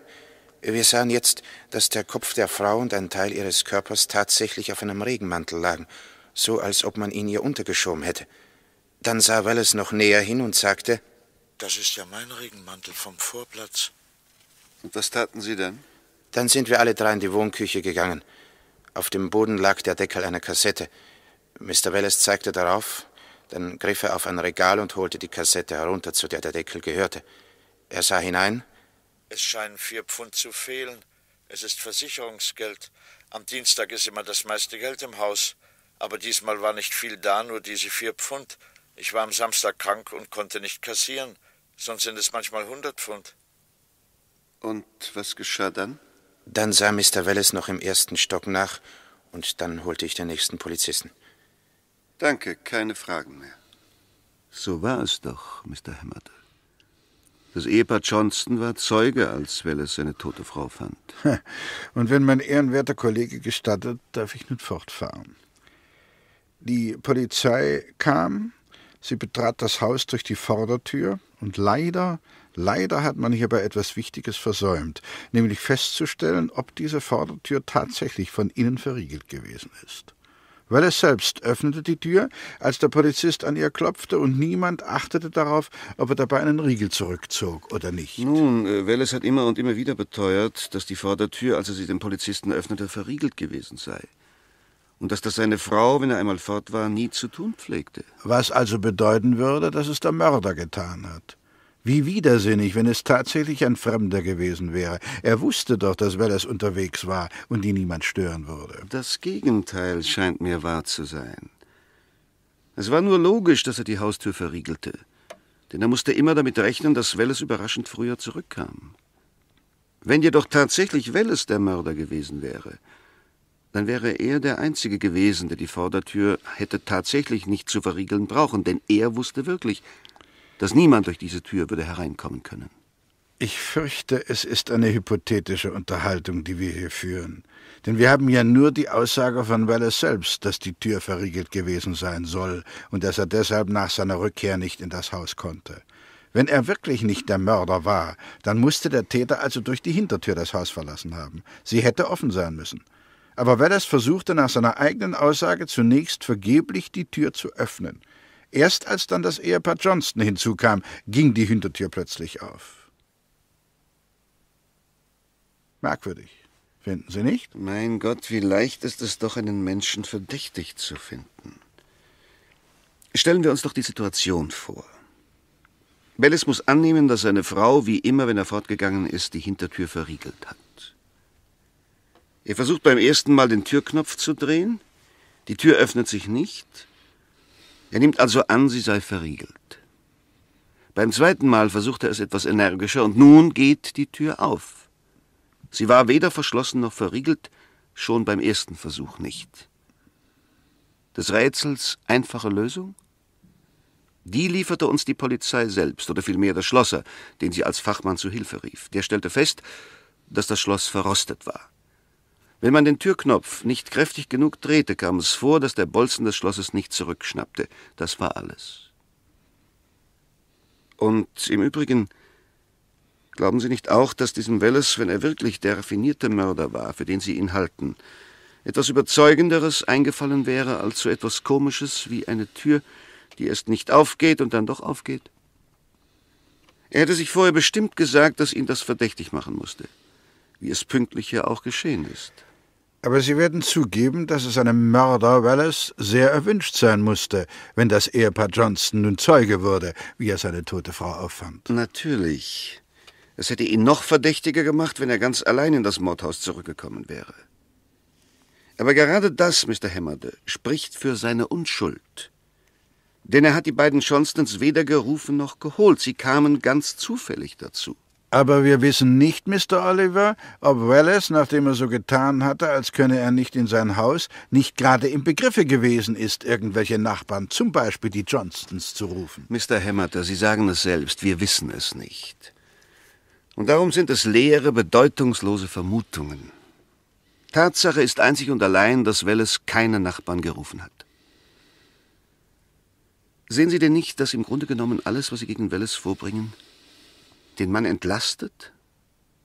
Wir sahen jetzt, dass der Kopf der Frau und ein Teil ihres Körpers tatsächlich auf einem Regenmantel lagen, so als ob man ihn ihr untergeschoben hätte. Dann sah Welles noch näher hin und sagte, Das ist ja mein Regenmantel vom Vorplatz. Und was taten Sie denn? Dann sind wir alle drei in die Wohnküche gegangen. Auf dem Boden lag der Deckel einer Kassette. Mr. Welles zeigte darauf, dann griff er auf ein Regal und holte die Kassette herunter, zu der der Deckel gehörte. Er sah hinein. Es scheinen vier Pfund zu fehlen. Es ist Versicherungsgeld. Am Dienstag ist immer das meiste Geld im Haus. Aber diesmal war nicht viel da, nur diese vier Pfund. Ich war am Samstag krank und konnte nicht kassieren. Sonst sind es manchmal hundert Pfund. Und was geschah dann? Dann sah Mr. Welles noch im ersten Stock nach und dann holte ich den nächsten Polizisten. Danke, keine Fragen mehr. So war es doch, Mr. Hammerton. Das Ehepaar Johnston war Zeuge, als Welles seine tote Frau fand. Und wenn mein ehrenwerter Kollege gestattet, darf ich nun fortfahren. Die Polizei kam, sie betrat das Haus durch die Vordertür und leider, leider hat man hierbei etwas Wichtiges versäumt, nämlich festzustellen, ob diese Vordertür tatsächlich von innen verriegelt gewesen ist. Welle selbst öffnete die Tür, als der Polizist an ihr klopfte und niemand achtete darauf, ob er dabei einen Riegel zurückzog oder nicht. Nun, äh, Welles hat immer und immer wieder beteuert, dass die Vordertür, als er sie dem Polizisten öffnete, verriegelt gewesen sei. Und dass das seine Frau, wenn er einmal fort war, nie zu tun pflegte. Was also bedeuten würde, dass es der Mörder getan hat. Wie widersinnig, wenn es tatsächlich ein Fremder gewesen wäre. Er wusste doch, dass Welles unterwegs war und ihn niemand stören würde. Das Gegenteil scheint mir wahr zu sein. Es war nur logisch, dass er die Haustür verriegelte. Denn er musste immer damit rechnen, dass Welles überraschend früher zurückkam. Wenn jedoch tatsächlich Welles der Mörder gewesen wäre, dann wäre er der Einzige gewesen, der die Vordertür hätte tatsächlich nicht zu verriegeln brauchen, denn er wusste wirklich, dass niemand durch diese Tür würde hereinkommen können. Ich fürchte, es ist eine hypothetische Unterhaltung, die wir hier führen. Denn wir haben ja nur die Aussage von Wallace selbst, dass die Tür verriegelt gewesen sein soll und dass er deshalb nach seiner Rückkehr nicht in das Haus konnte. Wenn er wirklich nicht der Mörder war, dann musste der Täter also durch die Hintertür das Haus verlassen haben. Sie hätte offen sein müssen. Aber Wallace versuchte nach seiner eigenen Aussage zunächst vergeblich die Tür zu öffnen. Erst als dann das Ehepaar Johnston hinzukam, ging die Hintertür plötzlich auf. Merkwürdig, finden Sie nicht? Mein Gott, wie leicht ist es doch, einen Menschen verdächtig zu finden. Stellen wir uns doch die Situation vor. Bellis muss annehmen, dass seine Frau, wie immer, wenn er fortgegangen ist, die Hintertür verriegelt hat. Er versucht beim ersten Mal den Türknopf zu drehen. Die Tür öffnet sich nicht. Er nimmt also an, sie sei verriegelt. Beim zweiten Mal versucht er es etwas energischer, und nun geht die Tür auf. Sie war weder verschlossen noch verriegelt, schon beim ersten Versuch nicht. Des Rätsels einfache Lösung? Die lieferte uns die Polizei selbst, oder vielmehr der Schlosser, den sie als Fachmann zu Hilfe rief. Der stellte fest, dass das Schloss verrostet war. Wenn man den Türknopf nicht kräftig genug drehte, kam es vor, dass der Bolzen des Schlosses nicht zurückschnappte. Das war alles. Und im Übrigen, glauben Sie nicht auch, dass diesem Welles, wenn er wirklich der raffinierte Mörder war, für den Sie ihn halten, etwas Überzeugenderes eingefallen wäre als so etwas Komisches wie eine Tür, die erst nicht aufgeht und dann doch aufgeht? Er hätte sich vorher bestimmt gesagt, dass ihn das verdächtig machen musste, wie es pünktlich ja auch geschehen ist. Aber Sie werden zugeben, dass es einem Mörder Wallace sehr erwünscht sein musste, wenn das Ehepaar Johnston nun Zeuge würde, wie er seine tote Frau auffand. Natürlich. Es hätte ihn noch verdächtiger gemacht, wenn er ganz allein in das Mordhaus zurückgekommen wäre. Aber gerade das, Mr. Hammerde, spricht für seine Unschuld. Denn er hat die beiden Johnstons weder gerufen noch geholt. Sie kamen ganz zufällig dazu. Aber wir wissen nicht, Mr. Oliver, ob Wallace, nachdem er so getan hatte, als könne er nicht in sein Haus, nicht gerade im Begriffe gewesen ist, irgendwelche Nachbarn, zum Beispiel die Johnstons, zu rufen. Mr. Hammerter, Sie sagen es selbst, wir wissen es nicht. Und darum sind es leere, bedeutungslose Vermutungen. Tatsache ist einzig und allein, dass Welles keine Nachbarn gerufen hat. Sehen Sie denn nicht, dass im Grunde genommen alles, was Sie gegen Welles vorbringen, den Mann entlastet?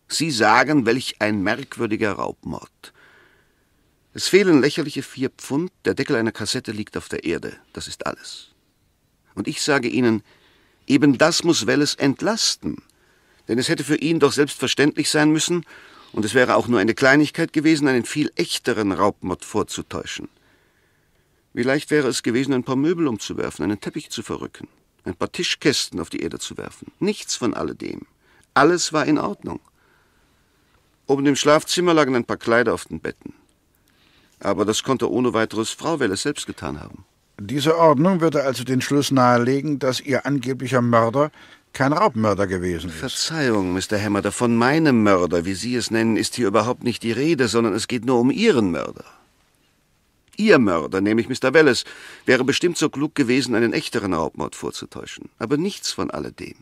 Sie sagen, welch ein merkwürdiger Raubmord. Es fehlen lächerliche vier Pfund, der Deckel einer Kassette liegt auf der Erde, das ist alles. Und ich sage Ihnen, eben das muss Welles entlasten, denn es hätte für ihn doch selbstverständlich sein müssen, und es wäre auch nur eine Kleinigkeit gewesen, einen viel echteren Raubmord vorzutäuschen. Wie leicht wäre es gewesen, ein paar Möbel umzuwerfen, einen Teppich zu verrücken ein paar Tischkästen auf die Erde zu werfen. Nichts von alledem. Alles war in Ordnung. Oben im Schlafzimmer lagen ein paar Kleider auf den Betten. Aber das konnte ohne weiteres Frau Welle selbst getan haben. Diese Ordnung würde also den Schluss nahelegen, dass ihr angeblicher Mörder kein Raubmörder gewesen ist. Verzeihung, Mr. Hammerder, von meinem Mörder, wie Sie es nennen, ist hier überhaupt nicht die Rede, sondern es geht nur um Ihren Mörder. Ihr Mörder, nämlich Mr. Welles, wäre bestimmt so klug gewesen, einen echteren Raubmord vorzutäuschen. Aber nichts von alledem.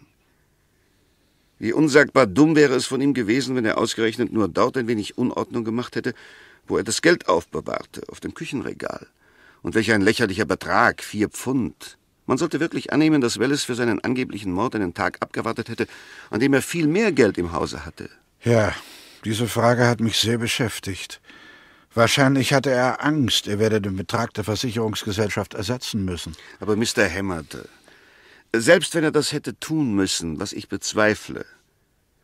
Wie unsagbar dumm wäre es von ihm gewesen, wenn er ausgerechnet nur dort ein wenig Unordnung gemacht hätte, wo er das Geld aufbewahrte, auf dem Küchenregal. Und welch ein lächerlicher Betrag, vier Pfund. Man sollte wirklich annehmen, dass Welles für seinen angeblichen Mord einen Tag abgewartet hätte, an dem er viel mehr Geld im Hause hatte. Ja, diese Frage hat mich sehr beschäftigt. Wahrscheinlich hatte er Angst, er werde den Betrag der Versicherungsgesellschaft ersetzen müssen. Aber Mr. hämmerte. Selbst wenn er das hätte tun müssen, was ich bezweifle,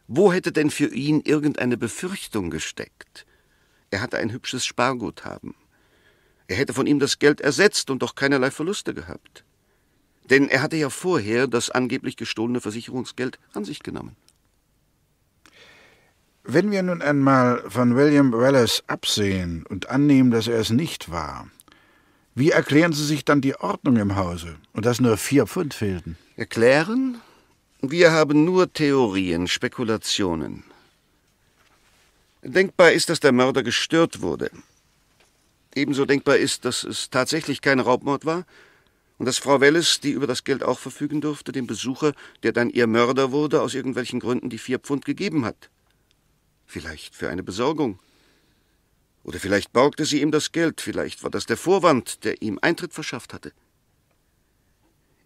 wo hätte denn für ihn irgendeine Befürchtung gesteckt? Er hatte ein hübsches Sparguthaben. Er hätte von ihm das Geld ersetzt und doch keinerlei Verluste gehabt. Denn er hatte ja vorher das angeblich gestohlene Versicherungsgeld an sich genommen. Wenn wir nun einmal von William Wallace absehen und annehmen, dass er es nicht war, wie erklären Sie sich dann die Ordnung im Hause und dass nur vier Pfund fehlten? Erklären? Wir haben nur Theorien, Spekulationen. Denkbar ist, dass der Mörder gestört wurde. Ebenso denkbar ist, dass es tatsächlich kein Raubmord war und dass Frau Welles, die über das Geld auch verfügen durfte, dem Besucher, der dann ihr Mörder wurde, aus irgendwelchen Gründen die vier Pfund gegeben hat. Vielleicht für eine Besorgung. Oder vielleicht borgte sie ihm das Geld, vielleicht war das der Vorwand, der ihm Eintritt verschafft hatte.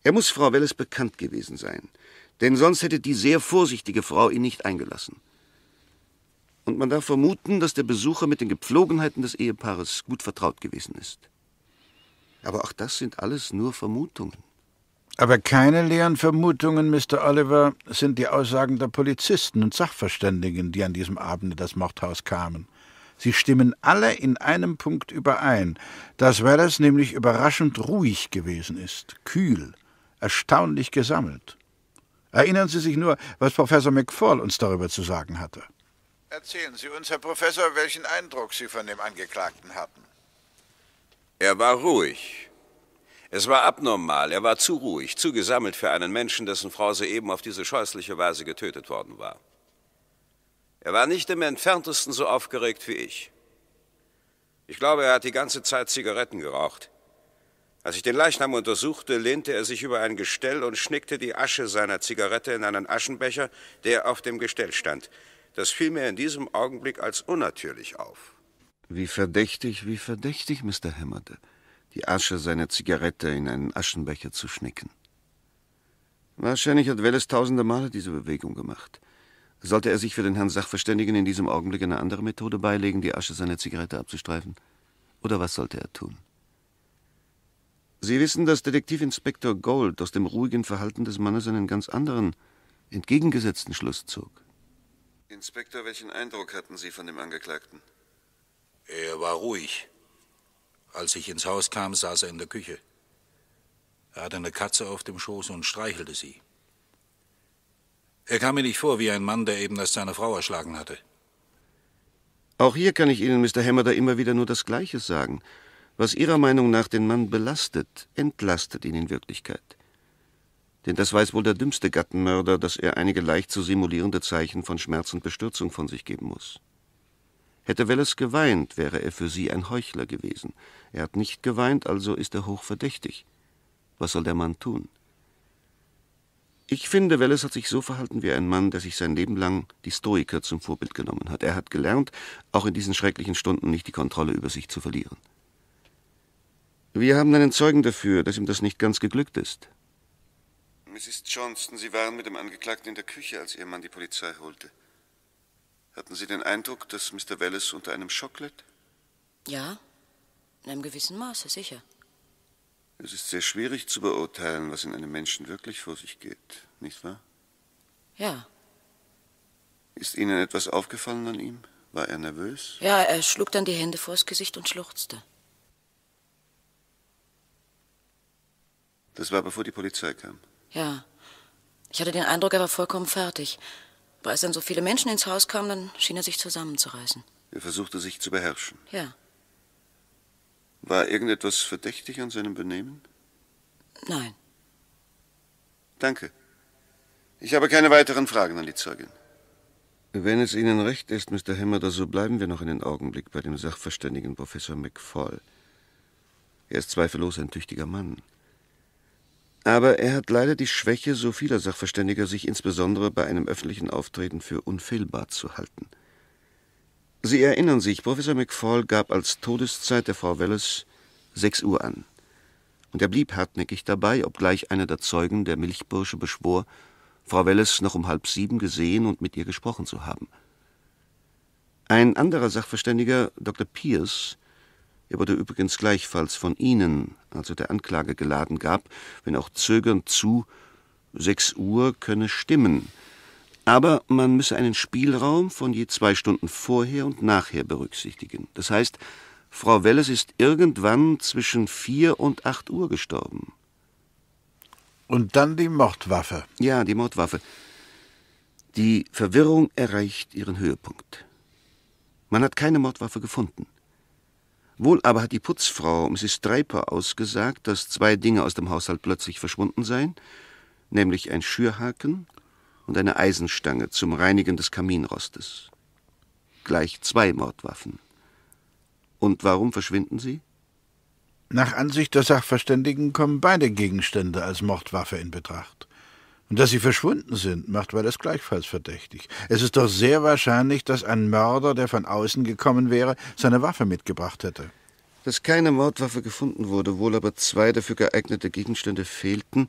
Er muss Frau Welles bekannt gewesen sein, denn sonst hätte die sehr vorsichtige Frau ihn nicht eingelassen. Und man darf vermuten, dass der Besucher mit den Gepflogenheiten des Ehepaares gut vertraut gewesen ist. Aber auch das sind alles nur Vermutungen. Aber keine leeren Vermutungen, Mr. Oliver, sind die Aussagen der Polizisten und Sachverständigen, die an diesem Abend in das Mordhaus kamen. Sie stimmen alle in einem Punkt überein, dass Wellers nämlich überraschend ruhig gewesen ist, kühl, erstaunlich gesammelt. Erinnern Sie sich nur, was Professor McFall uns darüber zu sagen hatte. Erzählen Sie uns, Herr Professor, welchen Eindruck Sie von dem Angeklagten hatten. Er war ruhig, es war abnormal, er war zu ruhig, zu gesammelt für einen Menschen, dessen Frau soeben auf diese scheußliche Weise getötet worden war. Er war nicht im entferntesten so aufgeregt wie ich. Ich glaube, er hat die ganze Zeit Zigaretten geraucht. Als ich den Leichnam untersuchte, lehnte er sich über ein Gestell und schnickte die Asche seiner Zigarette in einen Aschenbecher, der auf dem Gestell stand. Das fiel mir in diesem Augenblick als unnatürlich auf. Wie verdächtig, wie verdächtig, Mr. Hammond die Asche seiner Zigarette in einen Aschenbecher zu schnicken. Wahrscheinlich hat Welles tausende Male diese Bewegung gemacht. Sollte er sich für den Herrn Sachverständigen in diesem Augenblick eine andere Methode beilegen, die Asche seiner Zigarette abzustreifen? Oder was sollte er tun? Sie wissen, dass Detektivinspektor Gold aus dem ruhigen Verhalten des Mannes einen ganz anderen, entgegengesetzten Schluss zog. Inspektor, welchen Eindruck hatten Sie von dem Angeklagten? Er war ruhig. Als ich ins Haus kam, saß er in der Küche. Er hatte eine Katze auf dem Schoß und streichelte sie. Er kam mir nicht vor wie ein Mann, der eben erst seine Frau erschlagen hatte. Auch hier kann ich Ihnen, Mr. Hammerder, immer wieder nur das Gleiche sagen. Was Ihrer Meinung nach den Mann belastet, entlastet ihn in Wirklichkeit. Denn das weiß wohl der dümmste Gattenmörder, dass er einige leicht zu simulierende Zeichen von Schmerz und Bestürzung von sich geben muss. Hätte Welles geweint, wäre er für Sie ein Heuchler gewesen. Er hat nicht geweint, also ist er hochverdächtig. Was soll der Mann tun? Ich finde, Welles hat sich so verhalten wie ein Mann, der sich sein Leben lang die Stoiker zum Vorbild genommen hat. Er hat gelernt, auch in diesen schrecklichen Stunden nicht die Kontrolle über sich zu verlieren. Wir haben einen Zeugen dafür, dass ihm das nicht ganz geglückt ist. Mrs. Johnston, Sie waren mit dem Angeklagten in der Küche, als Ihr Mann die Polizei holte. Hatten Sie den Eindruck, dass Mr. Welles unter einem Schock litt? Ja, in einem gewissen Maße, sicher. Es ist sehr schwierig zu beurteilen, was in einem Menschen wirklich vor sich geht, nicht wahr? Ja. Ist Ihnen etwas aufgefallen an ihm? War er nervös? Ja, er schlug dann die Hände vors Gesicht und schluchzte. Das war bevor die Polizei kam. Ja. Ich hatte den Eindruck, er war vollkommen fertig. Aber als dann so viele Menschen ins Haus kamen, dann schien er sich zusammenzureißen. Er versuchte sich zu beherrschen. Ja. War irgendetwas verdächtig an seinem Benehmen? Nein. Danke. Ich habe keine weiteren Fragen an die Zeugin. Wenn es Ihnen recht ist, Mr. Hammerder, so bleiben wir noch einen Augenblick bei dem Sachverständigen Professor McFall. Er ist zweifellos ein tüchtiger Mann. Aber er hat leider die Schwäche, so vieler Sachverständiger, sich insbesondere bei einem öffentlichen Auftreten für unfehlbar zu halten. Sie erinnern sich, Professor McFall gab als Todeszeit der Frau Welles 6 Uhr an. Und er blieb hartnäckig dabei, obgleich einer der Zeugen, der Milchbursche, beschwor, Frau Welles noch um halb sieben gesehen und mit ihr gesprochen zu haben. Ein anderer Sachverständiger, Dr. Pierce, er wurde übrigens gleichfalls von Ihnen, also der Anklage, geladen gab, wenn auch zögernd zu, 6 Uhr könne stimmen. Aber man müsse einen Spielraum von je zwei Stunden vorher und nachher berücksichtigen. Das heißt, Frau Welles ist irgendwann zwischen 4 und 8 Uhr gestorben. Und dann die Mordwaffe. Ja, die Mordwaffe. Die Verwirrung erreicht ihren Höhepunkt. Man hat keine Mordwaffe gefunden. Wohl aber hat die Putzfrau Mrs. Draper ausgesagt, dass zwei Dinge aus dem Haushalt plötzlich verschwunden seien, nämlich ein Schürhaken und eine Eisenstange zum Reinigen des Kaminrostes. Gleich zwei Mordwaffen. Und warum verschwinden sie? Nach Ansicht der Sachverständigen kommen beide Gegenstände als Mordwaffe in Betracht. Und dass sie verschwunden sind, macht war gleichfalls verdächtig. Es ist doch sehr wahrscheinlich, dass ein Mörder, der von außen gekommen wäre, seine Waffe mitgebracht hätte. Dass keine Mordwaffe gefunden wurde, wohl aber zwei dafür geeignete Gegenstände fehlten,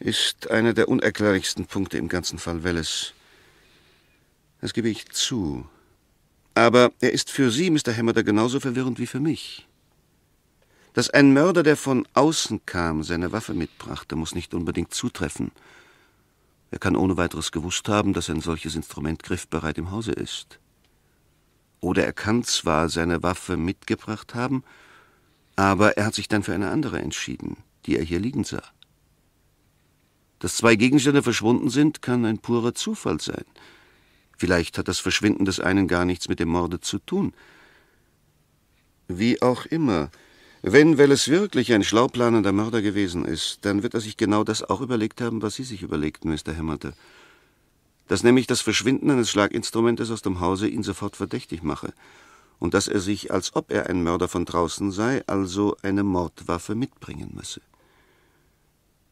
ist einer der unerklärlichsten Punkte im ganzen Fall Welles. Das gebe ich zu. Aber er ist für Sie, Mr. Hammerder, genauso verwirrend wie für mich. Dass ein Mörder, der von außen kam, seine Waffe mitbrachte, muss nicht unbedingt zutreffen. Er kann ohne weiteres gewusst haben, dass ein solches Instrument griffbereit im Hause ist. Oder er kann zwar seine Waffe mitgebracht haben, aber er hat sich dann für eine andere entschieden, die er hier liegen sah. Dass zwei Gegenstände verschwunden sind, kann ein purer Zufall sein. Vielleicht hat das Verschwinden des einen gar nichts mit dem Morde zu tun. Wie auch immer, wenn Welles wirklich ein schlauplanender Mörder gewesen ist, dann wird er sich genau das auch überlegt haben, was Sie sich überlegten, Mr. Hamilton. Dass nämlich das Verschwinden eines Schlaginstrumentes aus dem Hause ihn sofort verdächtig mache und dass er sich, als ob er ein Mörder von draußen sei, also eine Mordwaffe mitbringen müsse.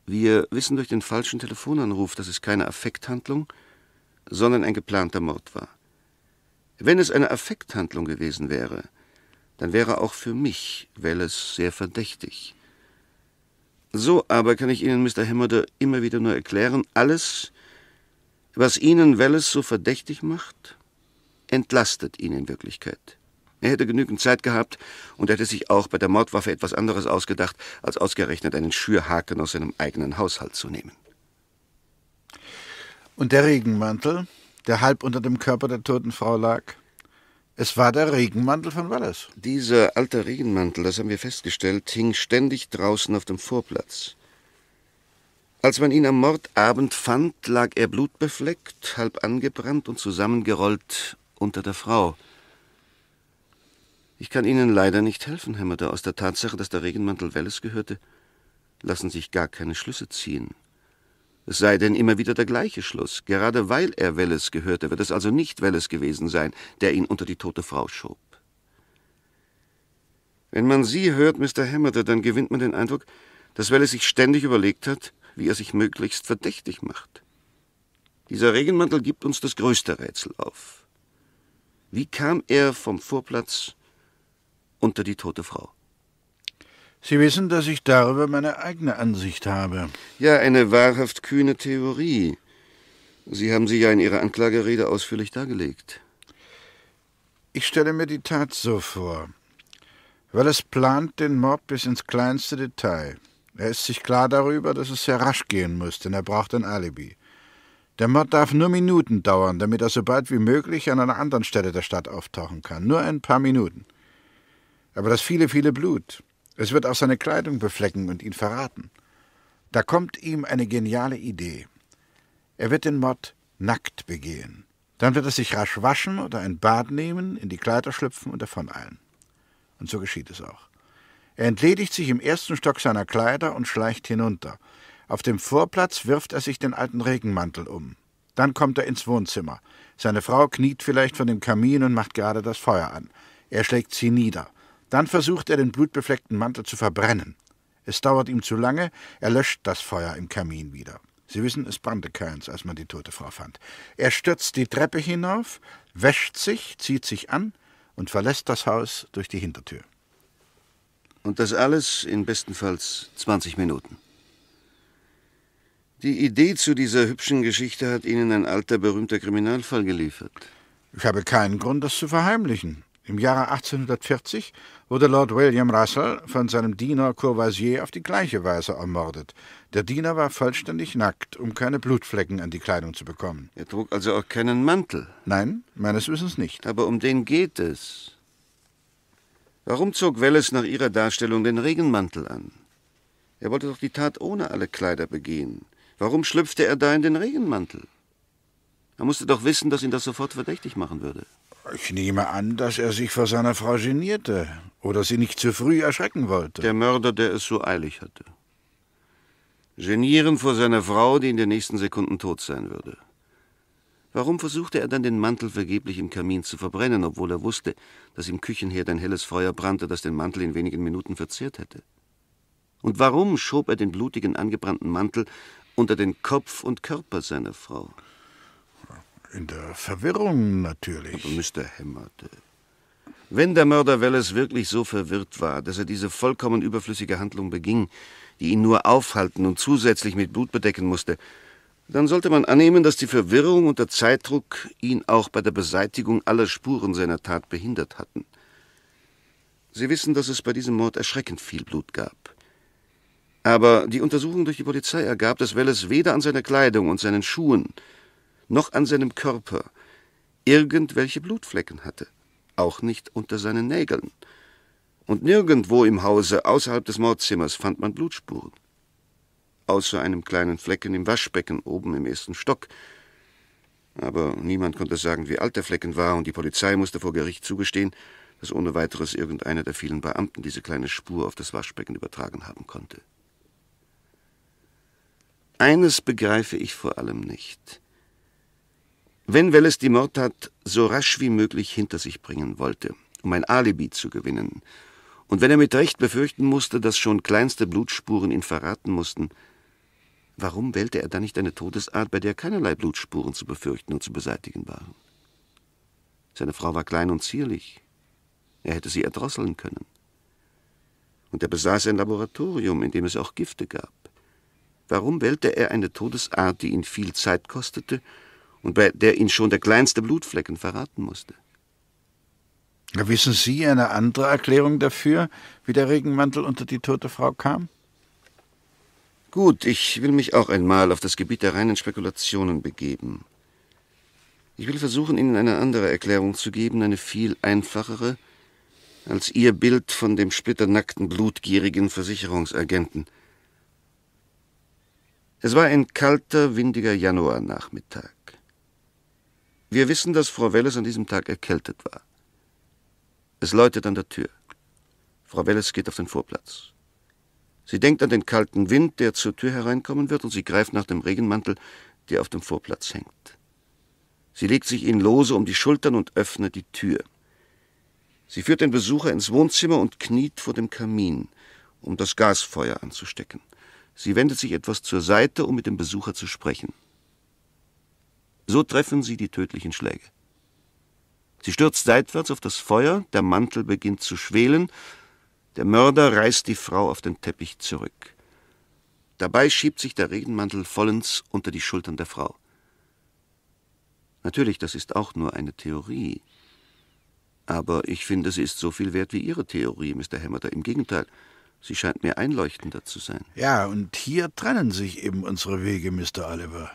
Wir wissen durch den falschen Telefonanruf, dass es keine Affekthandlung, sondern ein geplanter Mord war. Wenn es eine Affekthandlung gewesen wäre, dann wäre auch für mich Welles sehr verdächtig. So aber kann ich Ihnen, Mr. Hammerder, immer wieder nur erklären, alles, was Ihnen Welles so verdächtig macht, entlastet ihn in Wirklichkeit. Er hätte genügend Zeit gehabt und hätte sich auch bei der Mordwaffe etwas anderes ausgedacht, als ausgerechnet einen Schürhaken aus seinem eigenen Haushalt zu nehmen. Und der Regenmantel, der halb unter dem Körper der toten Frau lag? Es war der Regenmantel von Wallace. Dieser alte Regenmantel, das haben wir festgestellt, hing ständig draußen auf dem Vorplatz. Als man ihn am Mordabend fand, lag er blutbefleckt, halb angebrannt und zusammengerollt unter der Frau. Ich kann Ihnen leider nicht helfen, Herr Mütter. Aus der Tatsache, dass der Regenmantel Welles gehörte, lassen sich gar keine Schlüsse ziehen. Es sei denn immer wieder der gleiche Schluss. Gerade weil er Welles gehörte, wird es also nicht Welles gewesen sein, der ihn unter die tote Frau schob. Wenn man Sie hört, Mr. Hamilton, dann gewinnt man den Eindruck, dass Welles sich ständig überlegt hat, wie er sich möglichst verdächtig macht. Dieser Regenmantel gibt uns das größte Rätsel auf. Wie kam er vom Vorplatz unter die tote Frau? Sie wissen, dass ich darüber meine eigene Ansicht habe. Ja, eine wahrhaft kühne Theorie. Sie haben sie ja in Ihrer Anklagerede ausführlich dargelegt. Ich stelle mir die Tat so vor. Wallace plant den Mord bis ins kleinste Detail. Er ist sich klar darüber, dass es sehr rasch gehen muss, denn er braucht ein Alibi. Der Mord darf nur Minuten dauern, damit er so bald wie möglich an einer anderen Stelle der Stadt auftauchen kann. Nur ein paar Minuten. Aber das viele, viele Blut, es wird auch seine Kleidung beflecken und ihn verraten. Da kommt ihm eine geniale Idee. Er wird den Mord nackt begehen. Dann wird er sich rasch waschen oder ein Bad nehmen, in die Kleider schlüpfen und davon eilen. Und so geschieht es auch. Er entledigt sich im ersten Stock seiner Kleider und schleicht hinunter. Auf dem Vorplatz wirft er sich den alten Regenmantel um. Dann kommt er ins Wohnzimmer. Seine Frau kniet vielleicht vor dem Kamin und macht gerade das Feuer an. Er schlägt sie nieder. Dann versucht er, den blutbefleckten Mantel zu verbrennen. Es dauert ihm zu lange, er löscht das Feuer im Kamin wieder. Sie wissen, es brannte keins, als man die tote Frau fand. Er stürzt die Treppe hinauf, wäscht sich, zieht sich an und verlässt das Haus durch die Hintertür. Und das alles in bestenfalls 20 Minuten. Die Idee zu dieser hübschen Geschichte hat Ihnen ein alter berühmter Kriminalfall geliefert. Ich habe keinen Grund, das zu verheimlichen. Im Jahre 1840 wurde Lord William Russell von seinem Diener Courvoisier auf die gleiche Weise ermordet. Der Diener war vollständig nackt, um keine Blutflecken an die Kleidung zu bekommen. Er trug also auch keinen Mantel? Nein, meines Wissens nicht. Aber um den geht es. Warum zog Welles nach Ihrer Darstellung den Regenmantel an? Er wollte doch die Tat ohne alle Kleider begehen. Warum schlüpfte er da in den Regenmantel? Er musste doch wissen, dass ihn das sofort verdächtig machen würde. Ich nehme an, dass er sich vor seiner Frau genierte oder sie nicht zu früh erschrecken wollte. Der Mörder, der es so eilig hatte. Genieren vor seiner Frau, die in den nächsten Sekunden tot sein würde. Warum versuchte er dann, den Mantel vergeblich im Kamin zu verbrennen, obwohl er wusste, dass im Küchenherd ein helles Feuer brannte, das den Mantel in wenigen Minuten verzehrt hätte? Und warum schob er den blutigen, angebrannten Mantel unter den Kopf und Körper seiner Frau? In der Verwirrung natürlich. Aber Mr. Hammert, wenn der Mörder Welles wirklich so verwirrt war, dass er diese vollkommen überflüssige Handlung beging, die ihn nur aufhalten und zusätzlich mit Blut bedecken musste, dann sollte man annehmen, dass die Verwirrung und der Zeitdruck ihn auch bei der Beseitigung aller Spuren seiner Tat behindert hatten. Sie wissen, dass es bei diesem Mord erschreckend viel Blut gab. Aber die Untersuchung durch die Polizei ergab, dass Welles weder an seiner Kleidung und seinen Schuhen noch an seinem Körper irgendwelche Blutflecken hatte, auch nicht unter seinen Nägeln. Und nirgendwo im Hause außerhalb des Mordzimmers fand man Blutspuren, außer einem kleinen Flecken im Waschbecken oben im ersten Stock. Aber niemand konnte sagen, wie alt der Flecken war, und die Polizei musste vor Gericht zugestehen, dass ohne weiteres irgendeiner der vielen Beamten diese kleine Spur auf das Waschbecken übertragen haben konnte. Eines begreife ich vor allem nicht wenn Welles die Mordtat so rasch wie möglich hinter sich bringen wollte, um ein Alibi zu gewinnen, und wenn er mit Recht befürchten musste, dass schon kleinste Blutspuren ihn verraten mussten, warum wählte er dann nicht eine Todesart, bei der keinerlei Blutspuren zu befürchten und zu beseitigen waren? Seine Frau war klein und zierlich. Er hätte sie erdrosseln können. Und er besaß ein Laboratorium, in dem es auch Gifte gab. Warum wählte er eine Todesart, die ihn viel Zeit kostete und bei der ihn schon der kleinste Blutflecken verraten musste. Wissen Sie eine andere Erklärung dafür, wie der Regenmantel unter die tote Frau kam? Gut, ich will mich auch einmal auf das Gebiet der reinen Spekulationen begeben. Ich will versuchen, Ihnen eine andere Erklärung zu geben, eine viel einfachere, als Ihr Bild von dem splitternackten, blutgierigen Versicherungsagenten. Es war ein kalter, windiger Januarnachmittag. Wir wissen, dass Frau Welles an diesem Tag erkältet war. Es läutet an der Tür. Frau Welles geht auf den Vorplatz. Sie denkt an den kalten Wind, der zur Tür hereinkommen wird, und sie greift nach dem Regenmantel, der auf dem Vorplatz hängt. Sie legt sich ihn lose um die Schultern und öffnet die Tür. Sie führt den Besucher ins Wohnzimmer und kniet vor dem Kamin, um das Gasfeuer anzustecken. Sie wendet sich etwas zur Seite, um mit dem Besucher zu sprechen. So treffen sie die tödlichen Schläge. Sie stürzt seitwärts auf das Feuer, der Mantel beginnt zu schwelen, der Mörder reißt die Frau auf den Teppich zurück. Dabei schiebt sich der Regenmantel vollends unter die Schultern der Frau. Natürlich, das ist auch nur eine Theorie. Aber ich finde, sie ist so viel wert wie Ihre Theorie, Mr. Hammerter. Im Gegenteil, sie scheint mir einleuchtender zu sein. Ja, und hier trennen sich eben unsere Wege, Mr. Oliver.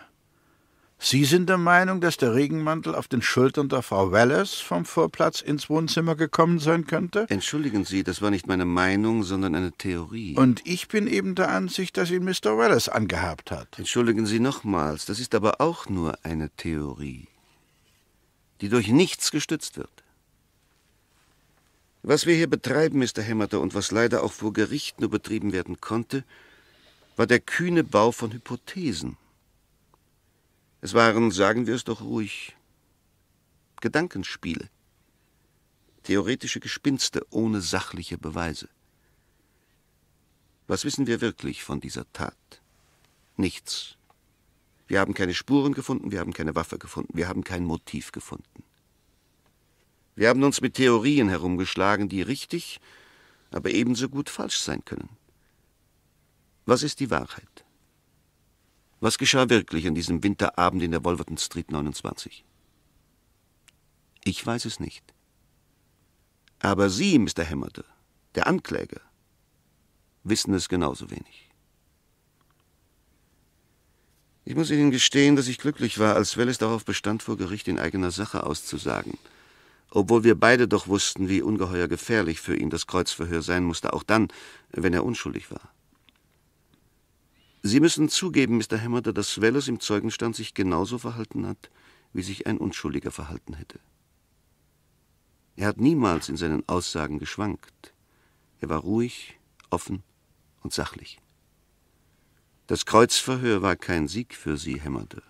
Sie sind der Meinung, dass der Regenmantel auf den Schultern der Frau Wallace vom Vorplatz ins Wohnzimmer gekommen sein könnte? Entschuldigen Sie, das war nicht meine Meinung, sondern eine Theorie. Und ich bin eben der Ansicht, dass ihn Mr. Wallace angehabt hat. Entschuldigen Sie nochmals, das ist aber auch nur eine Theorie, die durch nichts gestützt wird. Was wir hier betreiben, Mr. Hemmerter, und was leider auch vor Gericht nur betrieben werden konnte, war der kühne Bau von Hypothesen. Es waren, sagen wir es doch ruhig, Gedankenspiele, theoretische Gespinste ohne sachliche Beweise. Was wissen wir wirklich von dieser Tat? Nichts. Wir haben keine Spuren gefunden, wir haben keine Waffe gefunden, wir haben kein Motiv gefunden. Wir haben uns mit Theorien herumgeschlagen, die richtig, aber ebenso gut falsch sein können. Was ist die Wahrheit? Was geschah wirklich an diesem Winterabend in der Wolverton Street 29? Ich weiß es nicht. Aber Sie, Mr. Hammerter, der Ankläger, wissen es genauso wenig. Ich muss Ihnen gestehen, dass ich glücklich war, als Welles darauf bestand, vor Gericht in eigener Sache auszusagen. Obwohl wir beide doch wussten, wie ungeheuer gefährlich für ihn das Kreuzverhör sein musste, auch dann, wenn er unschuldig war. Sie müssen zugeben, Mr. Hammerder, dass Wellers im Zeugenstand sich genauso verhalten hat, wie sich ein Unschuldiger verhalten hätte. Er hat niemals in seinen Aussagen geschwankt. Er war ruhig, offen und sachlich. Das Kreuzverhör war kein Sieg für Sie, Hämmerde.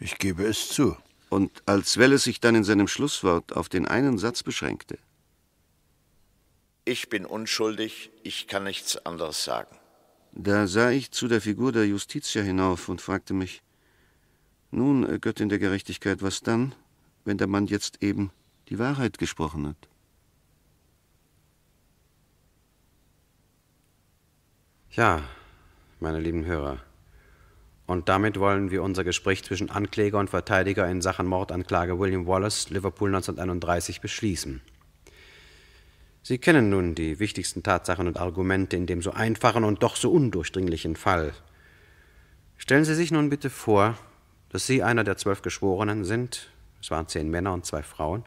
Ich gebe es zu. Und als Welles sich dann in seinem Schlusswort auf den einen Satz beschränkte. Ich bin unschuldig, ich kann nichts anderes sagen. Da sah ich zu der Figur der Justitia hinauf und fragte mich, nun, äh, Göttin der Gerechtigkeit, was dann, wenn der Mann jetzt eben die Wahrheit gesprochen hat? Ja, meine lieben Hörer, und damit wollen wir unser Gespräch zwischen Ankläger und Verteidiger in Sachen Mordanklage William Wallace, Liverpool 1931, beschließen. Sie kennen nun die wichtigsten Tatsachen und Argumente in dem so einfachen und doch so undurchdringlichen Fall. Stellen Sie sich nun bitte vor, dass Sie einer der zwölf Geschworenen sind, es waren zehn Männer und zwei Frauen,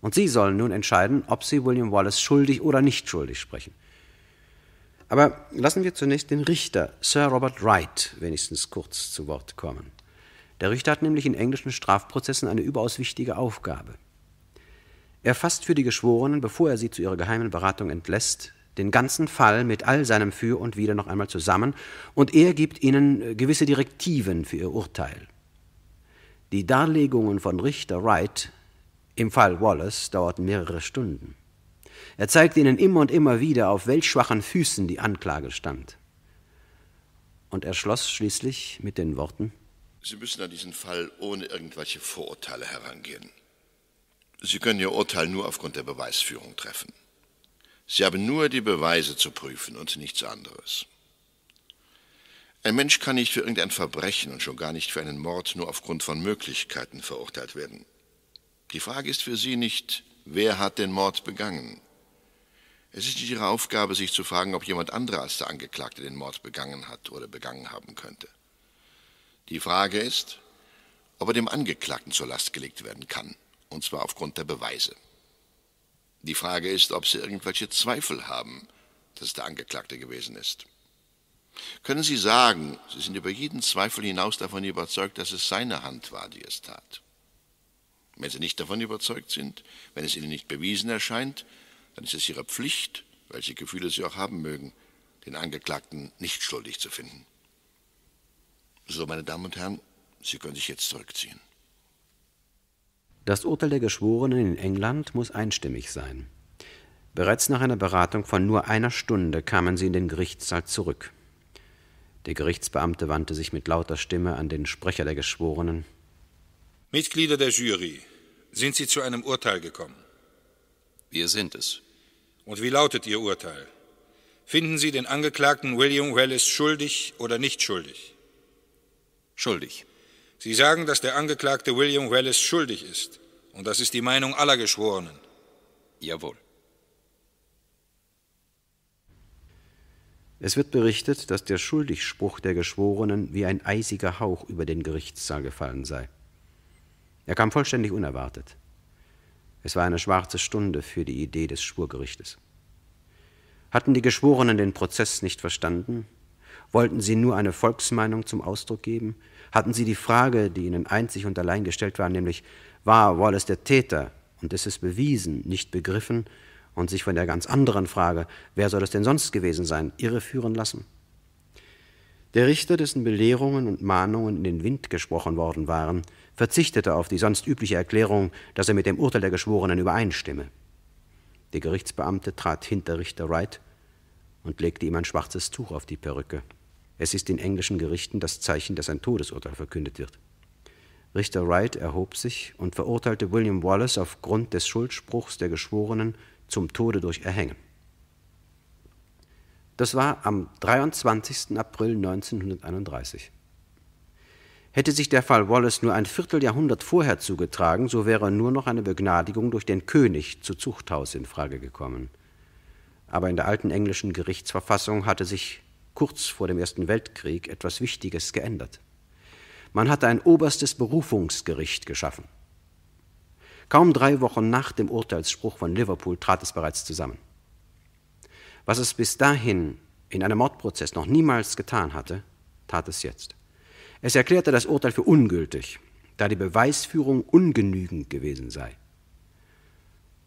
und Sie sollen nun entscheiden, ob Sie William Wallace schuldig oder nicht schuldig sprechen. Aber lassen wir zunächst den Richter, Sir Robert Wright, wenigstens kurz zu Wort kommen. Der Richter hat nämlich in englischen Strafprozessen eine überaus wichtige Aufgabe. Er fasst für die Geschworenen, bevor er sie zu ihrer geheimen Beratung entlässt, den ganzen Fall mit all seinem Für und Wider noch einmal zusammen und er gibt ihnen äh, gewisse Direktiven für ihr Urteil. Die Darlegungen von Richter Wright im Fall Wallace dauerten mehrere Stunden. Er zeigt ihnen immer und immer wieder, auf welch schwachen Füßen die Anklage stand. Und er schloss schließlich mit den Worten: Sie müssen an diesen Fall ohne irgendwelche Vorurteile herangehen. Sie können Ihr Urteil nur aufgrund der Beweisführung treffen. Sie haben nur die Beweise zu prüfen und nichts anderes. Ein Mensch kann nicht für irgendein Verbrechen und schon gar nicht für einen Mord nur aufgrund von Möglichkeiten verurteilt werden. Die Frage ist für Sie nicht, wer hat den Mord begangen? Es ist nicht Ihre Aufgabe, sich zu fragen, ob jemand anderer als der Angeklagte den Mord begangen hat oder begangen haben könnte. Die Frage ist, ob er dem Angeklagten zur Last gelegt werden kann und zwar aufgrund der Beweise. Die Frage ist, ob Sie irgendwelche Zweifel haben, dass es der Angeklagte gewesen ist. Können Sie sagen, Sie sind über jeden Zweifel hinaus davon überzeugt, dass es seine Hand war, die es tat? Wenn Sie nicht davon überzeugt sind, wenn es Ihnen nicht bewiesen erscheint, dann ist es Ihre Pflicht, welche Gefühle Sie auch haben mögen, den Angeklagten nicht schuldig zu finden. So, meine Damen und Herren, Sie können sich jetzt zurückziehen. Das Urteil der Geschworenen in England muss einstimmig sein. Bereits nach einer Beratung von nur einer Stunde kamen sie in den Gerichtssaal zurück. Der Gerichtsbeamte wandte sich mit lauter Stimme an den Sprecher der Geschworenen. Mitglieder der Jury, sind Sie zu einem Urteil gekommen? Wir sind es. Und wie lautet Ihr Urteil? Finden Sie den Angeklagten William Wallace schuldig oder nicht schuldig? Schuldig. Sie sagen, dass der Angeklagte William Wallace schuldig ist. Und das ist die Meinung aller Geschworenen. Jawohl. Es wird berichtet, dass der Schuldigspruch der Geschworenen wie ein eisiger Hauch über den Gerichtssaal gefallen sei. Er kam vollständig unerwartet. Es war eine schwarze Stunde für die Idee des Schwurgerichtes. Hatten die Geschworenen den Prozess nicht verstanden? Wollten sie nur eine Volksmeinung zum Ausdruck geben? hatten sie die Frage, die ihnen einzig und allein gestellt war, nämlich, war Wallace der Täter? Und es ist bewiesen, nicht begriffen und sich von der ganz anderen Frage, wer soll es denn sonst gewesen sein, irreführen lassen. Der Richter, dessen Belehrungen und Mahnungen in den Wind gesprochen worden waren, verzichtete auf die sonst übliche Erklärung, dass er mit dem Urteil der Geschworenen übereinstimme. Der Gerichtsbeamte trat hinter Richter Wright und legte ihm ein schwarzes Tuch auf die Perücke. Es ist in englischen Gerichten das Zeichen, dass ein Todesurteil verkündet wird. Richter Wright erhob sich und verurteilte William Wallace aufgrund des Schuldspruchs der Geschworenen zum Tode durch Erhängen. Das war am 23. April 1931. Hätte sich der Fall Wallace nur ein Vierteljahrhundert vorher zugetragen, so wäre nur noch eine Begnadigung durch den König zu Zuchthaus in Frage gekommen. Aber in der alten englischen Gerichtsverfassung hatte sich kurz vor dem Ersten Weltkrieg etwas Wichtiges geändert. Man hatte ein oberstes Berufungsgericht geschaffen. Kaum drei Wochen nach dem Urteilsspruch von Liverpool trat es bereits zusammen. Was es bis dahin in einem Mordprozess noch niemals getan hatte, tat es jetzt. Es erklärte das Urteil für ungültig, da die Beweisführung ungenügend gewesen sei.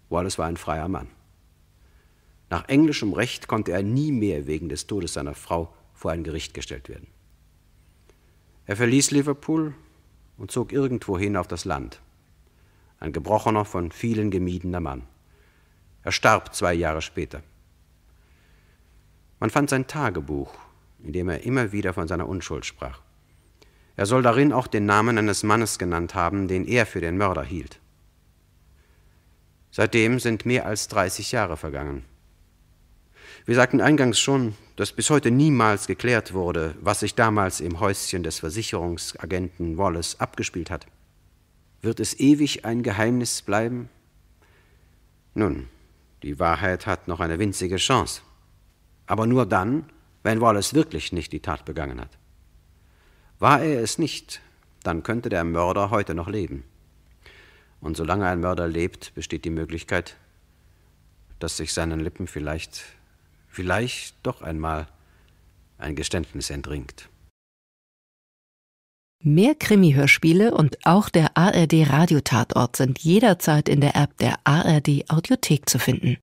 Wallace war ein freier Mann. Nach englischem Recht konnte er nie mehr wegen des Todes seiner Frau vor ein Gericht gestellt werden. Er verließ Liverpool und zog irgendwohin auf das Land. Ein gebrochener, von vielen gemiedener Mann. Er starb zwei Jahre später. Man fand sein Tagebuch, in dem er immer wieder von seiner Unschuld sprach. Er soll darin auch den Namen eines Mannes genannt haben, den er für den Mörder hielt. Seitdem sind mehr als 30 Jahre vergangen. Wir sagten eingangs schon, dass bis heute niemals geklärt wurde, was sich damals im Häuschen des Versicherungsagenten Wallace abgespielt hat. Wird es ewig ein Geheimnis bleiben? Nun, die Wahrheit hat noch eine winzige Chance. Aber nur dann, wenn Wallace wirklich nicht die Tat begangen hat. War er es nicht, dann könnte der Mörder heute noch leben. Und solange ein Mörder lebt, besteht die Möglichkeit, dass sich seinen Lippen vielleicht vielleicht doch einmal ein Geständnis entringt. Mehr Krimi-Hörspiele und auch der ARD Radiotatort sind jederzeit in der App der ARD Audiothek zu finden.